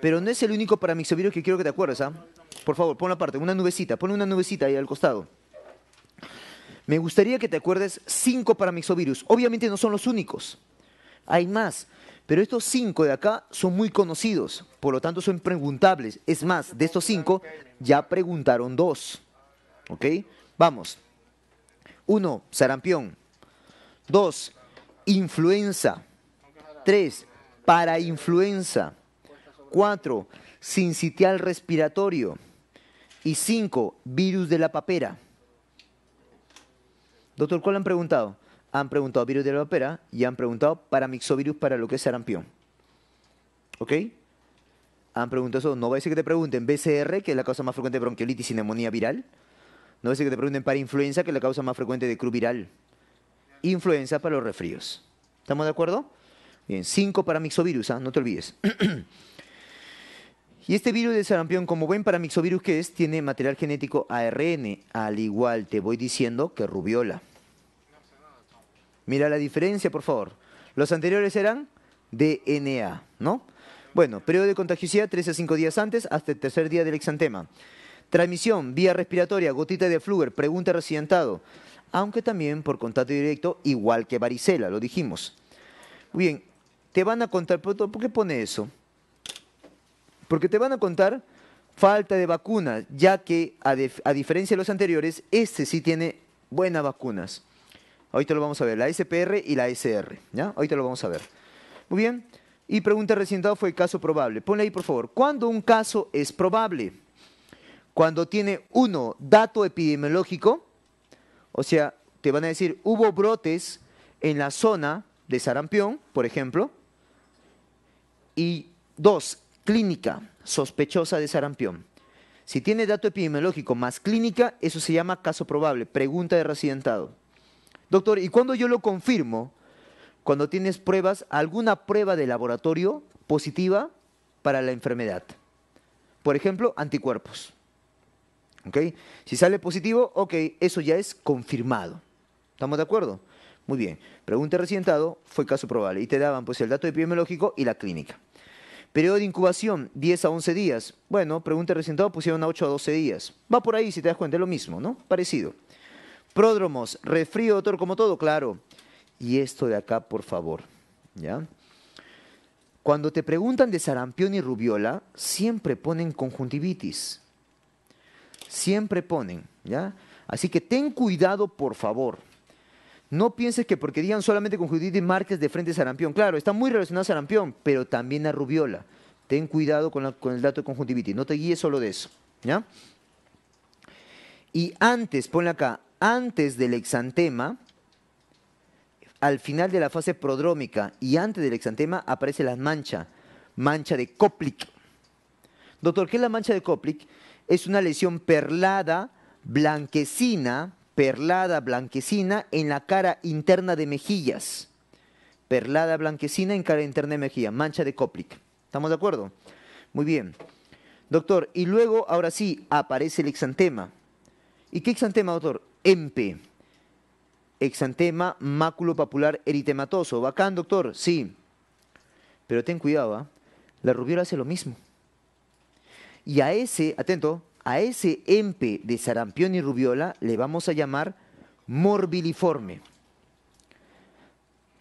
Pero no es el único paramixovirus que quiero que te acuerdes, ¿ah? Por favor, pon la parte, una nubecita, pon una nubecita ahí al costado. Me gustaría que te acuerdes cinco paramixovirus. Obviamente no son los únicos. Hay más. Pero estos cinco de acá son muy conocidos, por lo tanto son preguntables. Es más, de estos cinco ya preguntaron dos. ¿Ok? Vamos. Uno, Sarampión. Dos, Influenza. 3. Parainfluenza. 4. Sincitial respiratorio. Y cinco, Virus de la papera. Doctor, ¿cuál han preguntado? Han preguntado virus de la papera y han preguntado paramixovirus para lo que es sarampión. ¿Ok? Han preguntado eso. No va a decir que te pregunten BCR, que es la causa más frecuente de bronquiolitis y neumonía viral. No es que te pregunten para influenza, que es la causa más frecuente de cru viral. Influenza para los resfríos. ¿Estamos de acuerdo? Bien, cinco para mixovirus, ¿ah? no te olvides. y este virus de sarampión, como buen mixovirus, que es, tiene material genético ARN, al igual te voy diciendo que rubiola. Mira la diferencia, por favor. Los anteriores eran DNA, ¿no? Bueno, periodo de contagiosidad 3 a 5 días antes hasta el tercer día del exantema. Transmisión, vía respiratoria, gotita de flúor, pregunta residentado, aunque también por contacto directo, igual que varicela, lo dijimos. Muy bien, te van a contar, ¿por qué pone eso? Porque te van a contar falta de vacunas, ya que a, diferencia de los anteriores, este sí tiene buenas vacunas. Ahorita lo vamos a ver, la SPR y la SR, ¿ya? Ahorita lo vamos a ver. Muy bien, y pregunta residentado fue el caso probable. Ponle ahí, por favor, ¿cuándo un caso es probable? cuando tiene uno, dato epidemiológico, o sea, te van a decir, hubo brotes en la zona de sarampión, por ejemplo, y dos, clínica sospechosa de sarampión. Si tiene dato epidemiológico más clínica, eso se llama caso probable, pregunta de residentado. Doctor, ¿y cuándo yo lo confirmo? Cuando tienes pruebas, alguna prueba de laboratorio positiva para la enfermedad. Por ejemplo, anticuerpos. Si sale positivo, ok, eso ya es confirmado. ¿Estamos de acuerdo? Muy bien. Pregunta recién fue caso probable. Y te daban pues el dato epidemiológico y la clínica. Periodo de incubación, 10 a 11 días. Bueno, pregunta recién pusieron a 8 a 12 días. Va por ahí, si te das cuenta, es lo mismo, ¿no? Parecido. Pródromos, resfrío, doctor, como todo, claro. Y esto de acá, por favor, ¿ya? Cuando te preguntan de sarampión y rubiola, siempre ponen conjuntivitis. Siempre ponen, ¿ya? Así que ten cuidado, por favor. No pienses que porque digan solamente conjuntivitis Judith y de frente a Sarampión. Claro, está muy relacionado a Sarampión, pero también a Rubiola. Ten cuidado con, el dato de conjuntivitis. No te guíes solo de eso, ¿ya? Y antes, ponle acá, antes del exantema, al final de la fase prodrómica y antes del exantema aparece la mancha, mancha de Koplik. Doctor, ¿qué es la mancha de Koplik? es una lesión perlada, blanquecina, perlada, blanquecina en la cara interna de mejillas. Perlada, blanquecina en cara interna de mejilla, mancha de Koplik. ¿Estamos de acuerdo? Muy bien. Doctor, y luego, ahora sí, aparece el exantema. ¿Y qué exantema, doctor? MP. Exantema máculo-papular eritematoso. ¿Bacán, doctor? Sí. Pero ten cuidado, ¿ah? La rubiola hace lo mismo. Y a ese, atento, a ese empe de sarampión y rubiola le vamos a llamar morbiliforme.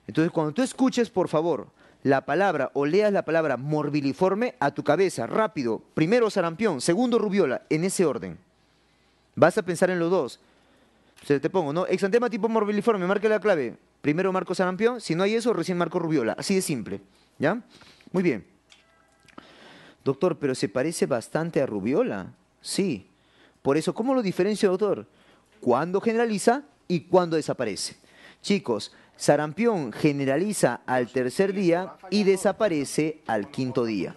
Entonces, cuando tú escuches, por favor, la palabra o leas la palabra morbiliforme a tu cabeza, rápido, primero sarampión, segundo rubiola, en ese orden. Vas a pensar en los dos. Se te pongo, ¿no? Exantema tipo morbiliforme, marca la clave. Primero marco sarampión, si no hay eso, recién marco rubiola. Así de simple, ¿ya? Muy bien. Doctor, pero se parece bastante a rubiola. Sí. Por eso, ¿cómo lo diferencia, doctor? Cuando generaliza y cuando desaparece. Chicos, sarampión generaliza al tercer día y desaparece al quinto día.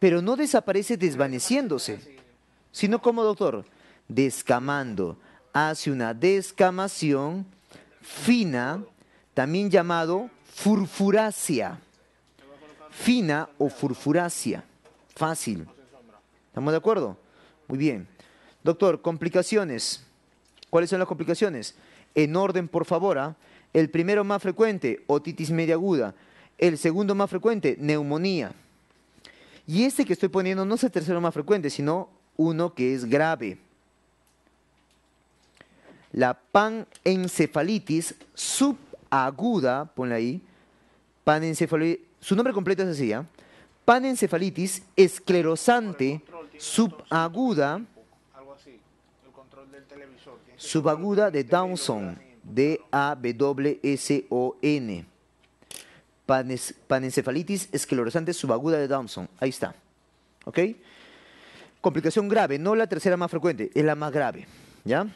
Pero no desaparece desvaneciéndose, sino como doctor, descamando. Hace una descamación fina, también llamado furfuracia fina o furfurácea. Fácil. ¿Estamos de acuerdo? Muy bien. Doctor, complicaciones. ¿Cuáles son las complicaciones? En orden, por favor. ¿ah? El primero más frecuente, otitis media aguda. El segundo más frecuente, neumonía. Y este que estoy poniendo no es el tercero más frecuente, sino uno que es grave. La panencefalitis subaguda, ponla ahí, panencefalitis su nombre completo es así, Panencefalitis esclerosante subaguda subaguda de Downson, D-A-W-S-O-N. panencefalitis esclerosante subaguda de Downson. Ahí está. ¿Ok? Complicación grave, no la tercera más frecuente, es la más grave. ¿Ya?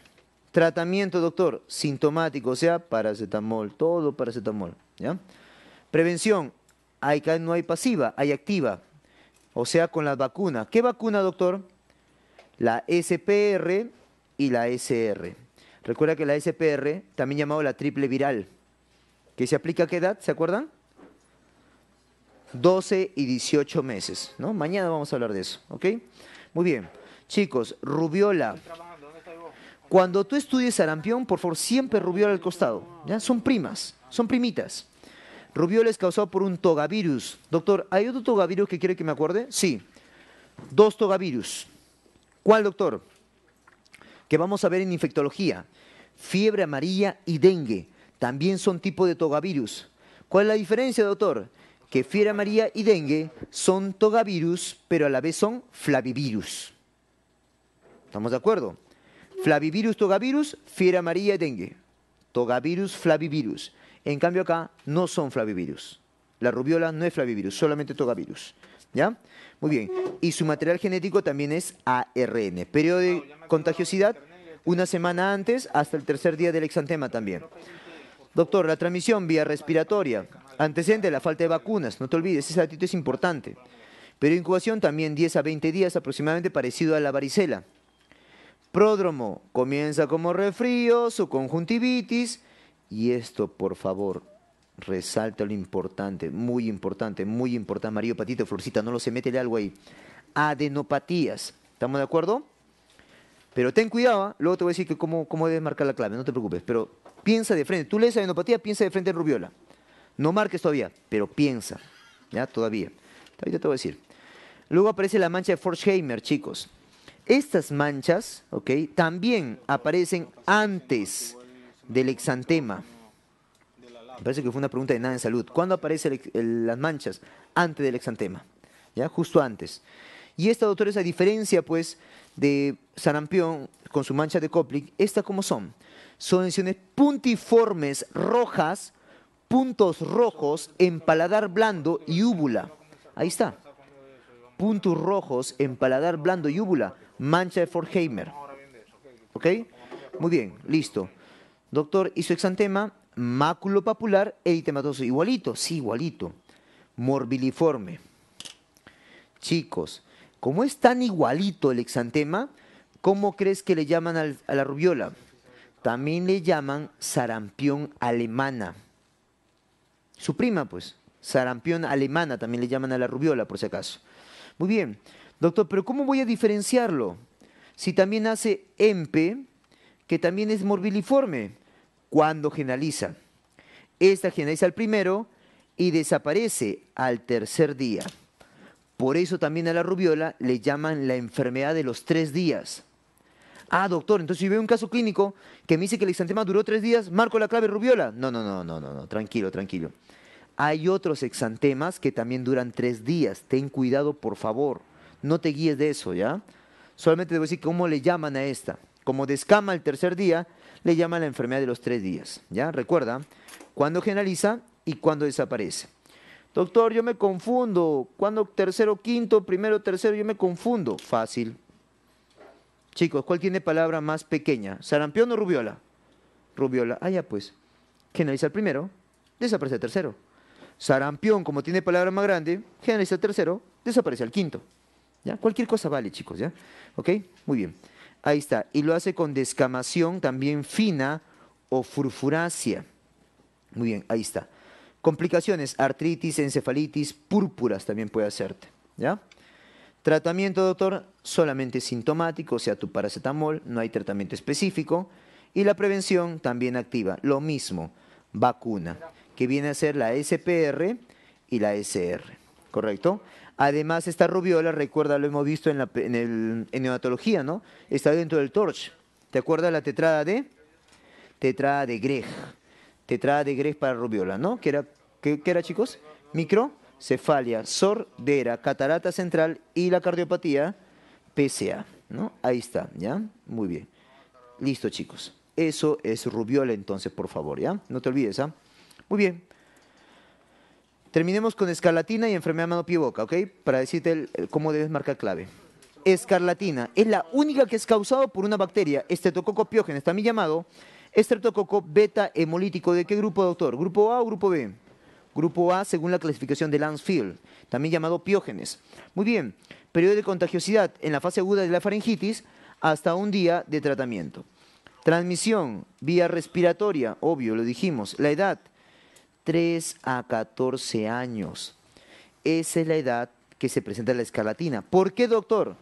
Tratamiento, doctor, sintomático, o sea, paracetamol, todo paracetamol. ¿Ya? Prevención, no hay pasiva, hay activa. O sea, con las vacunas. ¿Qué vacuna, doctor? La SPR y la SR. Recuerda que la SPR, también llamado la triple viral, que se aplica a qué edad, ¿se acuerdan? 12 y 18 meses, ¿no? Mañana vamos a hablar de eso, ¿ok? Muy bien. Chicos, rubiola. Cuando tú estudies sarampión, por favor, siempre rubiola al costado. ¿ya? Son primas, son primitas. Rubiola es causado por un togavirus. Doctor, ¿hay otro togavirus que quiere que me acuerde? Sí. Dos togavirus. ¿Cuál, doctor? Que vamos a ver en infectología. Fiebre amarilla y dengue. También son tipo de togavirus. ¿Cuál es la diferencia, doctor? Que fiebre amarilla y dengue son togavirus, pero a la vez son flavivirus. ¿Estamos de acuerdo? Flavivirus, togavirus, fiebre amarilla y dengue. Togavirus, flavivirus. En cambio acá no son flavivirus. La rubiola no es flavivirus, solamente toca virus. ¿Ya? Muy bien. Y su material genético también es ARN. Periodo de contagiosidad, una semana antes hasta el tercer día del exantema también. Doctor, la transmisión vía respiratoria, antecedente de la falta de vacunas, no te olvides, ese dato es importante. Pero incubación también 10 a 20 días aproximadamente parecido a la varicela. Pródromo comienza como refrío, su conjuntivitis, y esto, por favor, resalta lo importante, muy importante, muy importante. Mario, patito, florcita, no lo se mete algo ahí. Adenopatías. ¿Estamos de acuerdo? Pero ten cuidado, ¿eh? luego te voy a decir que cómo, cómo debes marcar la clave, no te preocupes. Pero piensa de frente. Tú lees adenopatía, piensa de frente en rubiola. No marques todavía, pero piensa. ¿Ya? Todavía. Ahorita te voy a decir. Luego aparece la mancha de Forsheimer, chicos. Estas manchas, ¿ok? También aparecen antes del exantema. parece que fue una pregunta de nada en salud. ¿Cuándo aparecen las manchas? Antes del exantema, ¿ya? Justo antes. Y esta, doctora, esa diferencia, pues, de sarampión con su mancha de Koplik, ¿esta cómo son? Son lesiones puntiformes rojas, puntos rojos en paladar blando y úvula. Ahí está. Puntos rojos en paladar blando y úvula. Mancha de Forheimer. Muy bien, listo. Doctor, ¿y su exantema papular e itematoso? Igualito, sí, igualito. Morbiliforme. Chicos, como es tan igualito el exantema, ¿cómo crees que le llaman a la rubiola? También le llaman sarampión alemana. Su prima, pues. Sarampión alemana también le llaman a la rubiola, por si acaso. Muy bien. Doctor, pero ¿cómo voy a diferenciarlo? Si también hace EMPE, que también es morbiliforme cuando generaliza. Esta generaliza al primero y desaparece al tercer día. Por eso también a la rubiola le llaman la enfermedad de los tres días. Ah, doctor, entonces si veo un caso clínico que me dice que el exantema duró tres días, marco la clave rubiola. No, no, no, no, no, no, tranquilo, tranquilo. Hay otros exantemas que también duran tres días. Ten cuidado, por favor. No te guíes de eso, ¿ya? Solamente debo decir cómo le llaman a esta. Como descama el tercer día, le llama la enfermedad de los tres días. ¿Ya? Recuerda, cuando generaliza y cuando desaparece. Doctor, yo me confundo. ¿Cuándo tercero, quinto, primero, tercero? Yo me confundo. Fácil. Chicos, ¿cuál tiene palabra más pequeña? ¿Sarampión o rubiola? Rubiola. Ah, ya pues. Generaliza el primero, desaparece el tercero. Sarampión, como tiene palabra más grande, generaliza el tercero, desaparece el quinto. ¿Ya? Cualquier cosa vale, chicos, ¿ya? ¿Ok? Muy bien. Ahí está. Y lo hace con descamación también fina o furfuracia. Muy bien, ahí está. Complicaciones, artritis, encefalitis, púrpuras también puede hacerte. ¿Ya? Tratamiento, doctor, solamente sintomático, o sea, tu paracetamol, no hay tratamiento específico. Y la prevención también activa, lo mismo, vacuna, que viene a ser la SPR y la SR, ¿correcto? Además, esta rubiola, recuerda, lo hemos visto en, la, en, ¿no? Está dentro del torch. ¿Te acuerdas la tetrada de? Tetrada de Grej. Tetrada de Gregg para rubiola, ¿no? ¿Qué era, qué, era chicos? Microcefalia, sordera, catarata central y la cardiopatía PCA, ¿no? Ahí está, ¿ya? Muy bien. Listo, chicos. Eso es rubiola entonces, por favor, ¿ya? No te olvides, ¿ah? Muy bien. Terminemos con escarlatina y enfermedad mano pie boca, ¿ok? Para decirte cómo debes marcar clave. Escarlatina es la única que es causada por una bacteria, estreptococo también está llamado, estreptococo beta hemolítico. ¿De qué grupo, doctor? ¿Grupo A o grupo B? Grupo A, según la clasificación de Lansfield, también llamado piógenes. Muy bien, periodo de contagiosidad en la fase aguda de la faringitis hasta un día de tratamiento. Transmisión, vía respiratoria, obvio, lo dijimos. La edad, 3 a 14 años. Esa es la edad que se presenta la escarlatina. ¿Por qué, doctor?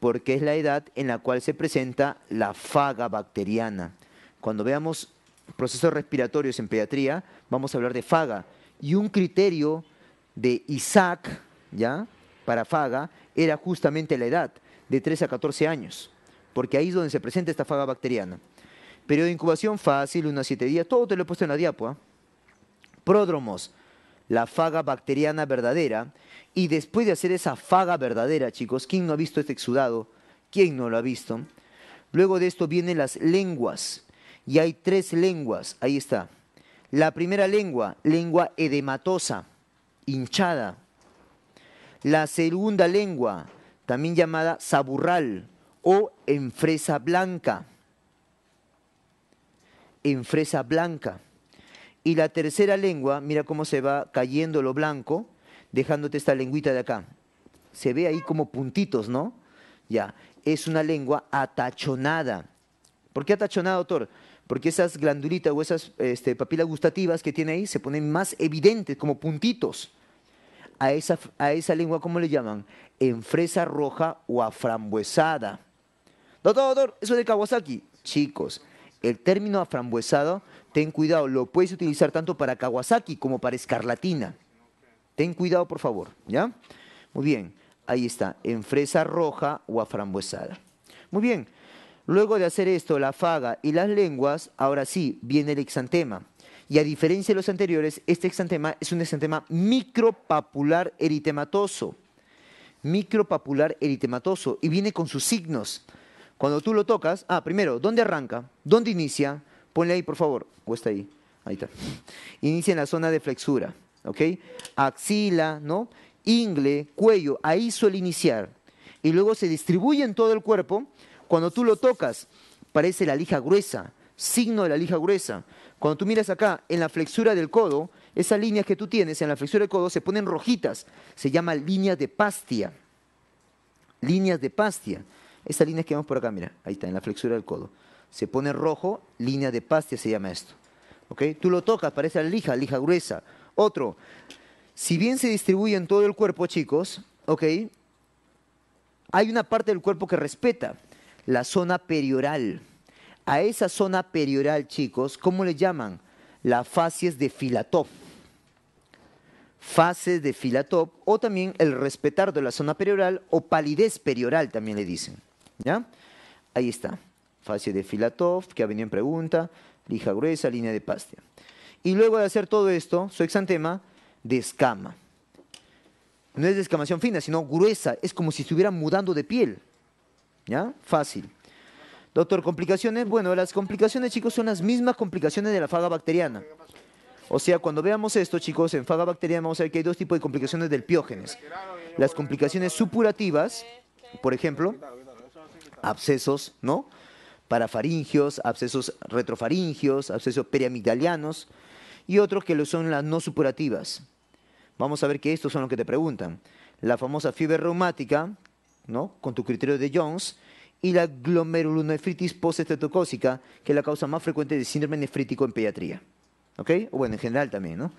Porque es la edad en la cual se presenta la faga bacteriana. Cuando veamos procesos respiratorios en pediatría, vamos a hablar de faga. Y un criterio de Isaac, ¿ya? Para faga, era justamente la edad, de 3 a 14 años, porque ahí es donde se presenta esta faga bacteriana. Periodo de incubación fácil, unos 7 días, todo te lo he puesto en la diapo. ¿ah? pródromos, la faga bacteriana verdadera. Y después de hacer esa faga verdadera, chicos, ¿quién no ha visto este exudado? ¿Quién no lo ha visto? Luego de esto vienen las lenguas. Y hay tres lenguas, ahí está. La primera lengua, lengua edematosa, hinchada. La segunda lengua, también llamada saburral o en fresa blanca. En fresa blanca. Y la tercera lengua, mira cómo se va cayendo lo blanco, dejándote esta lengüita de acá. Se ve ahí como puntitos, ¿no? Ya, es una lengua atachonada. ¿Por qué atachonada, doctor? Porque esas glandulitas o esas este, papilas gustativas que tiene ahí se ponen más evidentes, como puntitos. A esa, a esa lengua, ¿cómo le llaman? En fresa roja o aframbuesada. Doctor, doctor, eso es de Kawasaki. Chicos, el término aframbuesado ten cuidado, lo puedes utilizar tanto para Kawasaki como para Escarlatina. Ten cuidado, por favor, ¿ya? Muy bien, ahí está, en fresa roja o aframbuesada. Muy bien, luego de hacer esto, la faga y las lenguas, ahora sí, viene el exantema. Y a diferencia de los anteriores, este exantema es un exantema micropapular eritematoso. Micropapular eritematoso. Y viene con sus signos. Cuando tú lo tocas, ah, primero, ¿dónde arranca? ¿Dónde inicia? Ponle ahí, por favor. O está ahí. Ahí está. Inicia en la zona de flexura. ¿Ok? Axila, ¿no? Ingle, cuello. Ahí suele iniciar. Y luego se distribuye en todo el cuerpo. Cuando tú lo tocas, parece la lija gruesa. Signo de la lija gruesa. Cuando tú miras acá, en la flexura del codo, esas líneas que tú tienes en la flexura del codo se ponen rojitas. Se llama líneas de pastia. Líneas de pastia. Esas líneas que vemos por acá, mira, ahí está, en la flexura del codo se pone rojo, línea de pastia se llama esto. ¿Ok? Tú lo tocas, parece la lija, lija gruesa. Otro, si bien se distribuye en todo el cuerpo, chicos, ¿ok? Hay una parte del cuerpo que respeta, la zona perioral. A esa zona perioral, chicos, ¿cómo le llaman? La fases de filatop. Fases de filatop. o también el respetar de la zona perioral o palidez perioral también le dicen. ¿Ya? Ahí está fase de Filatov, que ha venido en pregunta, lija gruesa, línea de pastia. Y luego de hacer todo esto, su exantema descama. No es descamación fina, sino gruesa, es como si estuviera mudando de piel. ¿Ya? Fácil. Doctor, complicaciones. Bueno, las complicaciones, chicos, son las mismas complicaciones de la faga bacteriana. O sea, cuando veamos esto, chicos, en faga bacteriana vamos a ver que hay dos tipos de complicaciones del piógenes. Las complicaciones supurativas, por ejemplo, abscesos, ¿no? parafaringios, abscesos retrofaringios, abscesos periamigdalianos y otros que lo son las no supurativas. Vamos a ver que estos son los que te preguntan. La famosa fiebre reumática, ¿no? Con tu criterio de Jones y la glomerulonefritis postestetocósica, que es la causa más frecuente de síndrome nefrítico en pediatría. O bueno, en general también, ¿no?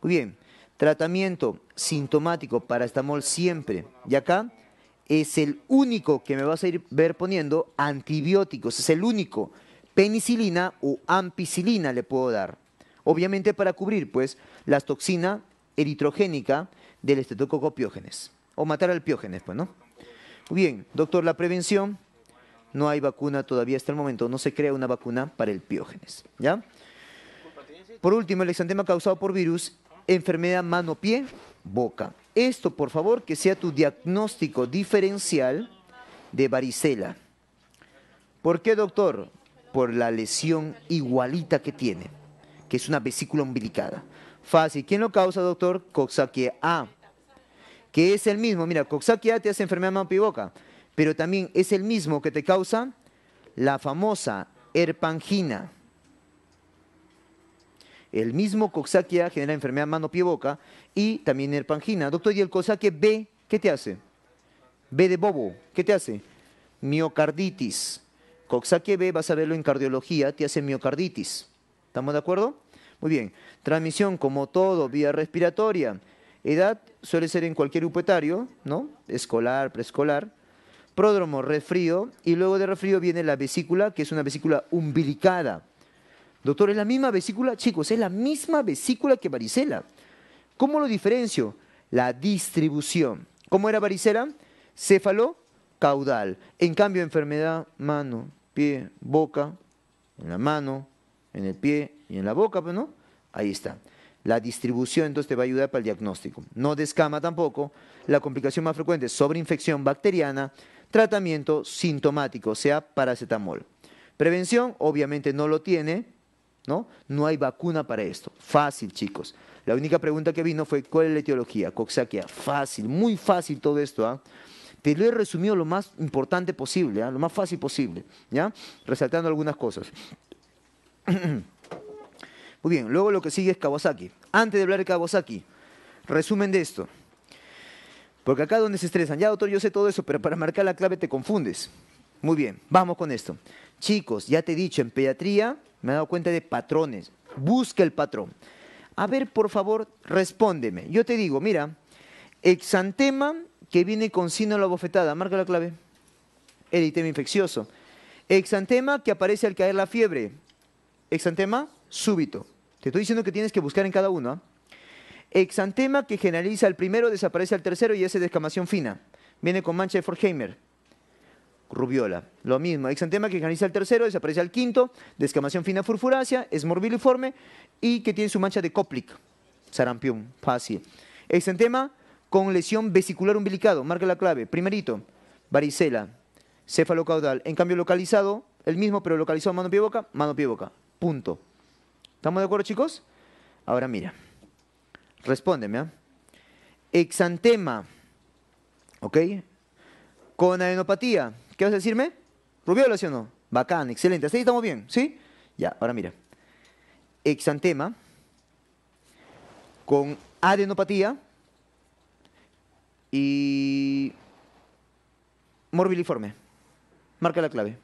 Muy bien. Tratamiento sintomático, para estamol siempre. Y acá es el único que me vas a ir ver poniendo antibióticos, es el único. Penicilina o ampicilina le puedo dar. Obviamente para cubrir, pues, la toxina eritrogénica del estetococopiógenes O matar al piógenes, pues, ¿no? bien, doctor, la prevención. No hay vacuna todavía hasta el momento. No se crea una vacuna para el piógenes, ¿ya? Por último, el exantema causado por virus, enfermedad mano-pie, boca. Esto, por favor, que sea tu diagnóstico diferencial de varicela. ¿Por qué, doctor? Por la lesión igualita que tiene, que es una vesícula umbilicada. Fácil. ¿Quién lo causa, doctor? Coxsackie A, que es el mismo. Mira, Coxsackie A te hace enfermedad boca, pero también es el mismo que te causa la famosa herpangina. El mismo coxaquia genera enfermedad mano, pie, boca y también herpangina. Doctor, ¿y el coxaquia B qué te hace? B de bobo, ¿qué te hace? Miocarditis. Coxaquia B, vas a verlo en cardiología, te hace miocarditis. ¿Estamos de acuerdo? Muy bien. Transmisión, como todo, vía respiratoria. Edad suele ser en cualquier upetario, ¿no? Escolar, preescolar. Pródromo, resfrío. Y luego de resfrío viene la vesícula, que es una vesícula umbilicada. Doctor, ¿es la misma vesícula? Chicos, es la misma vesícula que varicela. ¿Cómo lo diferencio? La distribución. ¿Cómo era varicela? Céfalo, caudal. En cambio, enfermedad, mano, pie, boca, en la mano, en el pie y en la boca, pues, ¿no? Ahí está. La distribución entonces te va a ayudar para el diagnóstico. No descama tampoco. La complicación más frecuente es sobreinfección bacteriana, tratamiento sintomático, o sea, paracetamol. Prevención, obviamente no lo tiene, ¿no? No hay vacuna para esto. Fácil, chicos. La única pregunta que vino fue, ¿cuál es la etiología? Coxaquia. Fácil, muy fácil todo esto, ¿ah? Te lo he resumido lo más importante posible, ¿ah? lo más fácil posible, ¿ya? Resaltando algunas cosas. muy bien, luego lo que sigue es Kawasaki. Antes de hablar de Kawasaki, resumen de esto. Porque acá donde se estresan, ya doctor, yo sé todo eso, pero para marcar la clave te confundes. Muy bien, vamos con esto. Chicos, ya te he dicho, en pediatría me he dado cuenta de patrones. Busca el patrón. A ver, por favor, respóndeme. Yo te digo, mira, exantema que viene con de la bofetada, marca la clave. Eritema infeccioso. Exantema que aparece al caer la fiebre. Exantema súbito. Te estoy diciendo que tienes que buscar en cada uno. ¿ah? Exantema que generaliza el primero, desaparece al tercero y hace descamación fina. Viene con mancha de Forheimer rubiola. Lo mismo, exantema que canaliza el tercero, desaparece al quinto, descamación fina furfurácea, es morbiliforme y que tiene su mancha de cóplic, sarampión, fácil. Exantema con lesión vesicular umbilicado, marca la clave. Primerito, varicela, cefalocaudal. En cambio, localizado, el mismo, pero localizado mano pie boca, mano pie boca. Punto. ¿Estamos de acuerdo, chicos? Ahora mira, respóndeme. ¿ah? Exantema, ¿ok? Con adenopatía, ¿Qué vas a decirme? ¿Rubiola sí o no? Bacán, excelente. Hasta ahí estamos bien, ¿sí? Ya, ahora mira. Exantema con adenopatía y morbiliforme. Marca la clave.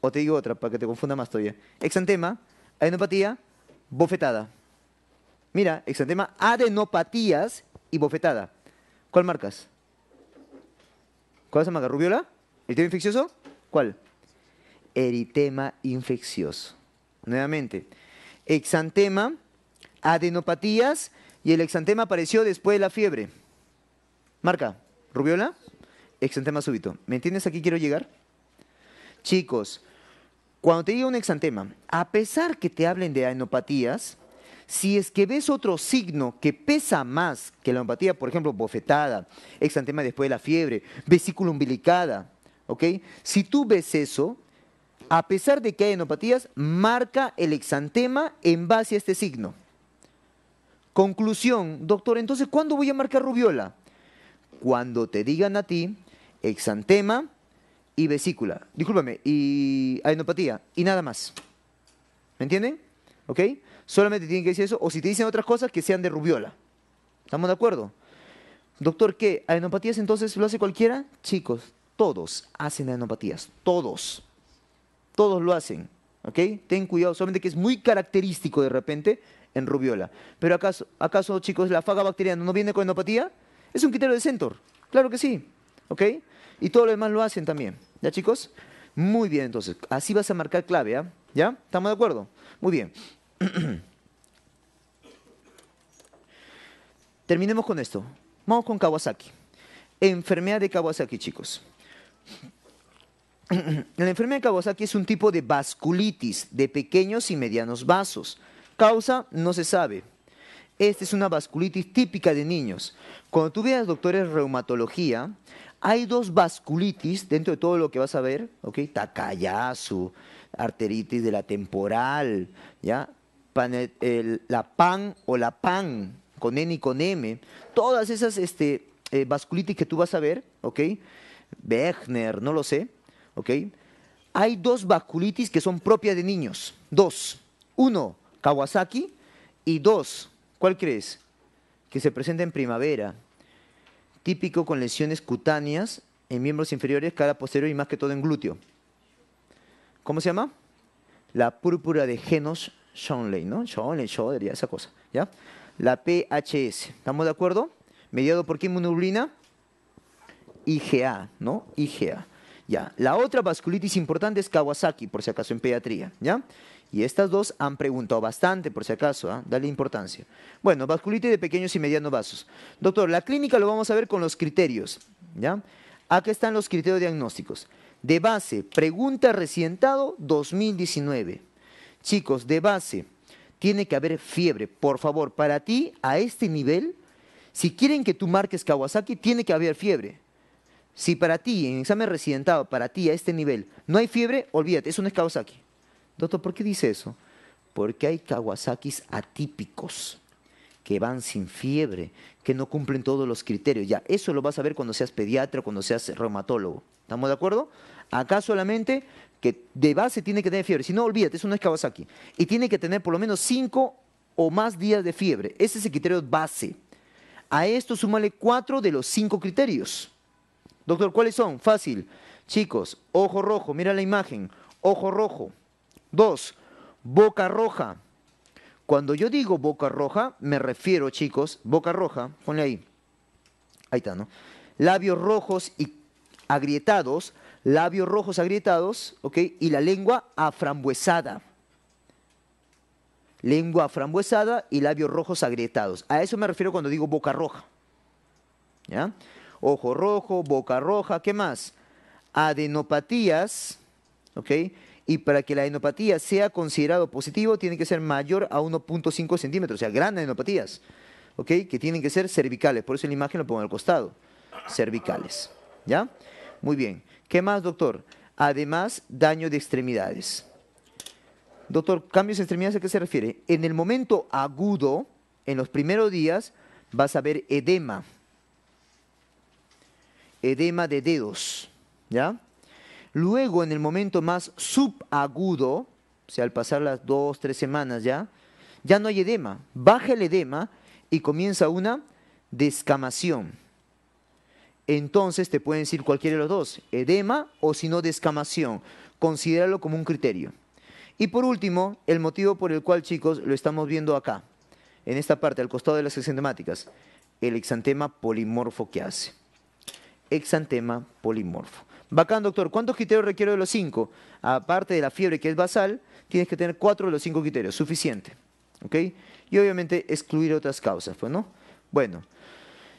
O te digo otra para que te confunda más todavía. Exantema, adenopatía, bofetada. Mira, exantema, adenopatías y bofetada. ¿Cuál marcas? ¿Cuál la llama? ¿Rubiola? ¿Eritema infeccioso? ¿Cuál? Eritema infeccioso. Nuevamente. Exantema, adenopatías y el exantema apareció después de la fiebre. Marca, rubiola, exantema súbito. ¿Me entiendes? Aquí quiero llegar. Chicos, cuando te digo un exantema, a pesar que te hablen de adenopatías, si es que ves otro signo que pesa más que la enopatía, por ejemplo, bofetada, exantema después de la fiebre, vesícula umbilicada, ¿ok? Si tú ves eso, a pesar de que hay enopatías, marca el exantema en base a este signo. Conclusión, doctor, entonces, ¿cuándo voy a marcar rubiola? Cuando te digan a ti exantema y vesícula, discúlpame, y ah, enopatía y nada más. ¿Me entienden? ¿Ok? Solamente tienen que decir eso, o si te dicen otras cosas, que sean de rubiola. ¿Estamos de acuerdo? Doctor, ¿qué? ¿Adenopatías entonces lo hace cualquiera? Chicos, todos hacen adenopatías, todos. Todos lo hacen, ¿ok? Ten cuidado, solamente que es muy característico de repente en rubiola. Pero acaso, acaso chicos, la faga bacteriana no viene con adenopatía. Es un criterio de Centor, claro que sí, ¿ok? Y todos los demás lo hacen también, ¿ya chicos? Muy bien, entonces, así vas a marcar clave, ¿ah? ¿ya? ¿Estamos de acuerdo? Muy bien. Terminemos con esto. Vamos con Kawasaki. Enfermedad de Kawasaki, chicos. La enfermedad de Kawasaki es un tipo de vasculitis de pequeños y medianos vasos. Causa no se sabe. Esta es una vasculitis típica de niños. Cuando tú veas doctores reumatología, hay dos vasculitis dentro de todo lo que vas a ver, ¿ok? Takayasu, arteritis de la temporal, ¿ya? Eh, la PAN o la PAN, con N y con M, todas esas este, eh, vasculitis que tú vas a ver, ¿ok? Wegner, no lo sé, ¿ok? Hay dos vasculitis que son propias de niños, dos. Uno, Kawasaki, y dos, ¿cuál crees? Que se presenta en primavera, típico con lesiones cutáneas en miembros inferiores, cara posterior y más que todo en glúteo. ¿Cómo se llama? La púrpura de Genos Shonley, ¿no? Shonley, Shoder, esa cosa, ¿ya? La PHS, ¿estamos de acuerdo? Mediado por qué inmunoglobulina? IgA, ¿no? IgA. Ya. La otra vasculitis importante es Kawasaki, por si acaso en pediatría, ¿ya? Y estas dos han preguntado bastante, por si acaso, ¿ah? dale importancia. Bueno, vasculitis de pequeños y medianos vasos. Doctor, la clínica lo vamos a ver con los criterios, ¿ya? Aquí están los criterios diagnósticos. De base, pregunta recientado 2019. Chicos, de base, tiene que haber fiebre. Por favor, para ti, a este nivel, si quieren que tú marques Kawasaki, tiene que haber fiebre. Si para ti, en examen residentado, para ti a este nivel, no hay fiebre, olvídate, eso no es Kawasaki. Doctor, ¿por qué dice eso? Porque hay Kawasakis atípicos que van sin fiebre, que no cumplen todos los criterios. Ya, eso lo vas a ver cuando seas pediatra, cuando seas reumatólogo. ¿Estamos de acuerdo? Acá solamente que de base tiene que tener fiebre. Si no, olvídate, eso no es aquí. Y tiene que tener por lo menos cinco o más días de fiebre. Ese es el criterio base. A esto súmale cuatro de los cinco criterios. Doctor, ¿cuáles son? Fácil. Chicos, ojo rojo, mira la imagen. Ojo rojo. Dos, Boca roja. Cuando yo digo boca roja, me refiero, chicos, boca roja, ponle ahí. Ahí está, ¿no? Labios rojos y agrietados, labios rojos agrietados, ¿ok? Y la lengua aframbuesada. Lengua aframbuesada y labios rojos agrietados. A eso me refiero cuando digo boca roja. ¿Ya? Ojo rojo, boca roja, ¿qué más? Adenopatías, ¿ok? Y para que la adenopatía sea considerado positivo, tiene que ser mayor a 1.5 centímetros, o sea, grandes adenopatías, ¿ok? Que tienen que ser cervicales, por eso en la imagen lo pongo al costado, cervicales, ¿ya? Muy bien. ¿Qué más, doctor? Además, daño de extremidades. Doctor, cambios de extremidades, ¿a qué se refiere? En el momento agudo, en los primeros días, vas a ver edema. Edema de dedos, ¿ya? Luego, en el momento más subagudo, o sea, al pasar las dos, tres semanas ya, ya no hay edema. Baja el edema y comienza una descamación entonces te pueden decir cualquiera de los dos, edema o si no descamación. Considéralo como un criterio. Y por último, el motivo por el cual, chicos, lo estamos viendo acá, en esta parte, al costado de las exantemáticas, el exantema polimorfo que hace. Exantema polimorfo. Bacán, doctor, ¿cuántos criterios requiero de los cinco? Aparte de la fiebre que es basal, tienes que tener cuatro de los cinco criterios, suficiente. ¿Ok? Y obviamente excluir otras causas, pues, ¿no? Bueno,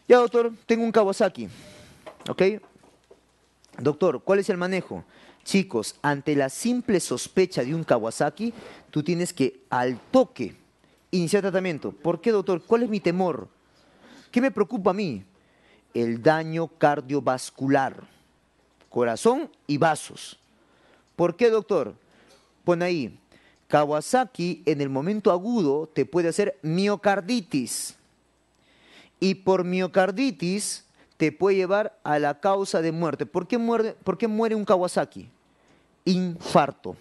ya, doctor, tengo un Kawasaki. ¿Ok? Doctor, ¿cuál es el manejo? Chicos, ante la simple sospecha de un Kawasaki, tú tienes que al toque iniciar tratamiento. ¿Por qué, doctor? ¿Cuál es mi temor? ¿Qué me preocupa a mí? El daño cardiovascular, corazón y vasos. ¿Por qué, doctor? Pon ahí, Kawasaki en el momento agudo te puede hacer miocarditis. Y por miocarditis te puede llevar a la causa de muerte. ¿Por qué muere, muere un Kawasaki? Infarto.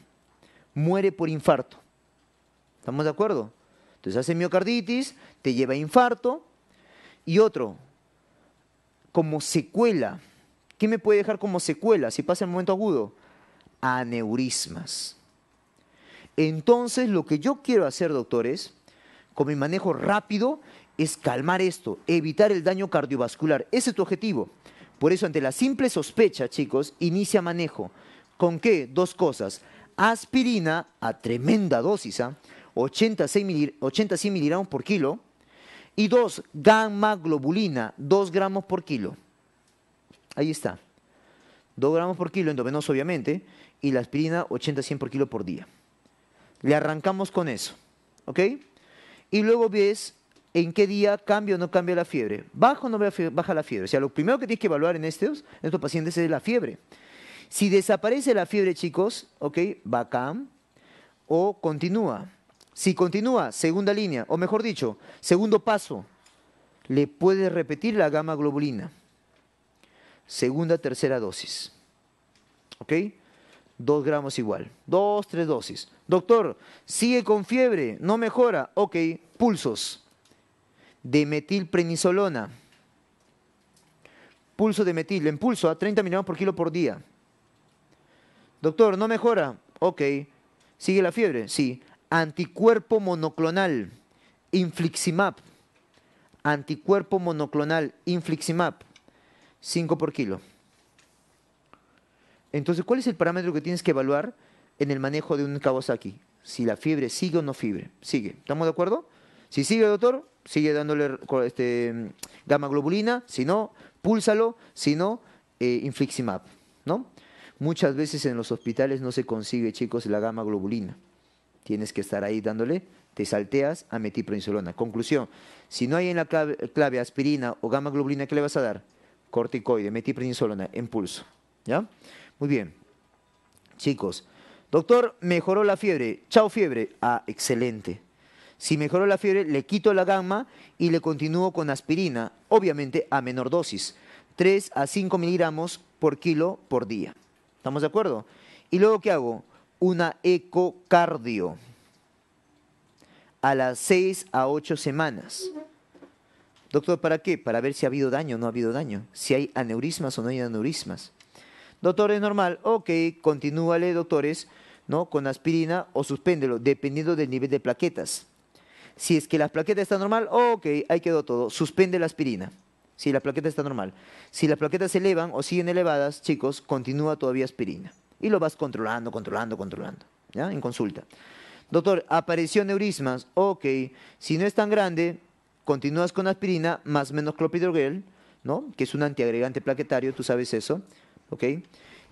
Muere por infarto. ¿Estamos de acuerdo? Entonces hace miocarditis, te lleva a infarto. Y otro, como secuela. ¿Qué me puede dejar como secuela si pasa el momento agudo? Aneurismas. Entonces, lo que yo quiero hacer, doctores, con mi manejo rápido, es calmar esto, evitar el daño cardiovascular. Ese es tu objetivo. Por eso, ante la simple sospecha, chicos, inicia manejo. ¿Con qué? Dos cosas. Aspirina a tremenda dosis, ¿eh? ¿ah? 80-100 miligramos por kilo. Y dos, gamma globulina, 2 gramos por kilo. Ahí está. 2 gramos por kilo, endovenoso obviamente, y la aspirina 80-100 por kilo por día. Le arrancamos con eso, ¿ok? Y luego ves en qué día cambia o no cambia la fiebre. ¿Baja o no baja la fiebre? O sea, lo primero que tienes que evaluar en estos, estos pacientes es la fiebre. Si desaparece la fiebre, chicos, ok, bacán, o continúa. Si continúa, segunda línea, o mejor dicho, segundo paso, le puedes repetir la gama globulina. Segunda, tercera dosis. ¿Ok? Dos gramos igual. Dos, tres dosis. Doctor, sigue con fiebre, no mejora. Ok, pulsos de metilprednisolona. Pulso de metil, en pulso a 30 miligramos por kilo por día. Doctor, ¿no mejora? Ok. ¿Sigue la fiebre? Sí. Anticuerpo monoclonal, infliximab. Anticuerpo monoclonal, infliximab. 5 por kilo. Entonces, ¿cuál es el parámetro que tienes que evaluar en el manejo de un Kawasaki? Si la fiebre sigue o no fiebre. Sigue. ¿Estamos de acuerdo? Si sigue, doctor, sigue dándole este, gamma globulina, si no, púlsalo, si no, eh, infliximab, ¿no? Muchas veces en los hospitales no se consigue, chicos, la gamma globulina. Tienes que estar ahí dándole, te salteas a metiproinsulona. Conclusión, si no hay en la clave, aspirina o gamma globulina, ¿qué le vas a dar? Corticoide, metiproinsulona, en pulso, ¿ya? Muy bien. Chicos, doctor, mejoró la fiebre. Chao fiebre. Ah, excelente. Si mejoró la fiebre, le quito la gamma y le continúo con aspirina, obviamente a menor dosis, 3 a 5 miligramos por kilo por día. ¿Estamos de acuerdo? ¿Y luego qué hago? Una ecocardio a las 6 a 8 semanas. Doctor, ¿para qué? Para ver si ha habido daño o no ha habido daño, si hay aneurismas o no hay aneurismas. Doctor, es normal. Ok, continúale, doctores, ¿no? Con aspirina o suspéndelo, dependiendo del nivel de plaquetas. Si es que la plaqueta está normal, ok, ahí quedó todo. Suspende la aspirina. Si la plaqueta está normal. Si las plaquetas se elevan o siguen elevadas, chicos, continúa todavía aspirina. Y lo vas controlando, controlando, controlando. ¿Ya? En consulta. Doctor, apareció neurismas. Ok, si no es tan grande, continúas con aspirina más menos Clopidrogel, ¿no? Que es un antiagregante plaquetario, tú sabes eso. ¿Ok?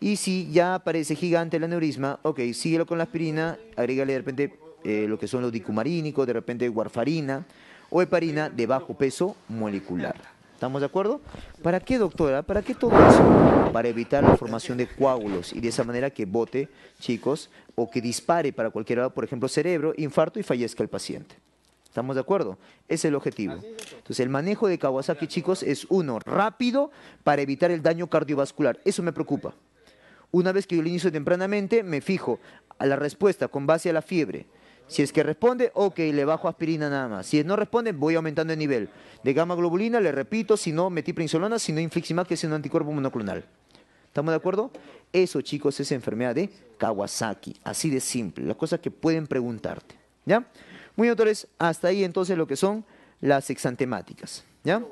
Y si ya aparece gigante la neurisma, ok, síguelo con la aspirina, agrégale de repente eh, lo que son los dicumarínicos, de repente warfarina o heparina de bajo peso molecular. ¿Estamos de acuerdo? ¿Para qué, doctora? ¿Para qué todo eso? Para evitar la formación de coágulos y de esa manera que bote, chicos, o que dispare para cualquier lado, por ejemplo, cerebro, infarto y fallezca el paciente. ¿Estamos de acuerdo? es el objetivo. Entonces, el manejo de Kawasaki, chicos, es uno, rápido para evitar el daño cardiovascular. Eso me preocupa. Una vez que yo lo inicio tempranamente, me fijo a la respuesta con base a la fiebre, si es que responde, ok, le bajo aspirina nada más. Si no responde, voy aumentando el nivel. De gamma globulina, le repito, si no, metí si no, infliximab, que es un anticuerpo monoclonal. ¿Estamos de acuerdo? Eso, chicos, es enfermedad de Kawasaki. Así de simple. Las cosas que pueden preguntarte. ¿Ya? Muy bien, doctores, hasta ahí entonces lo que son las exantemáticas. ¿Ya?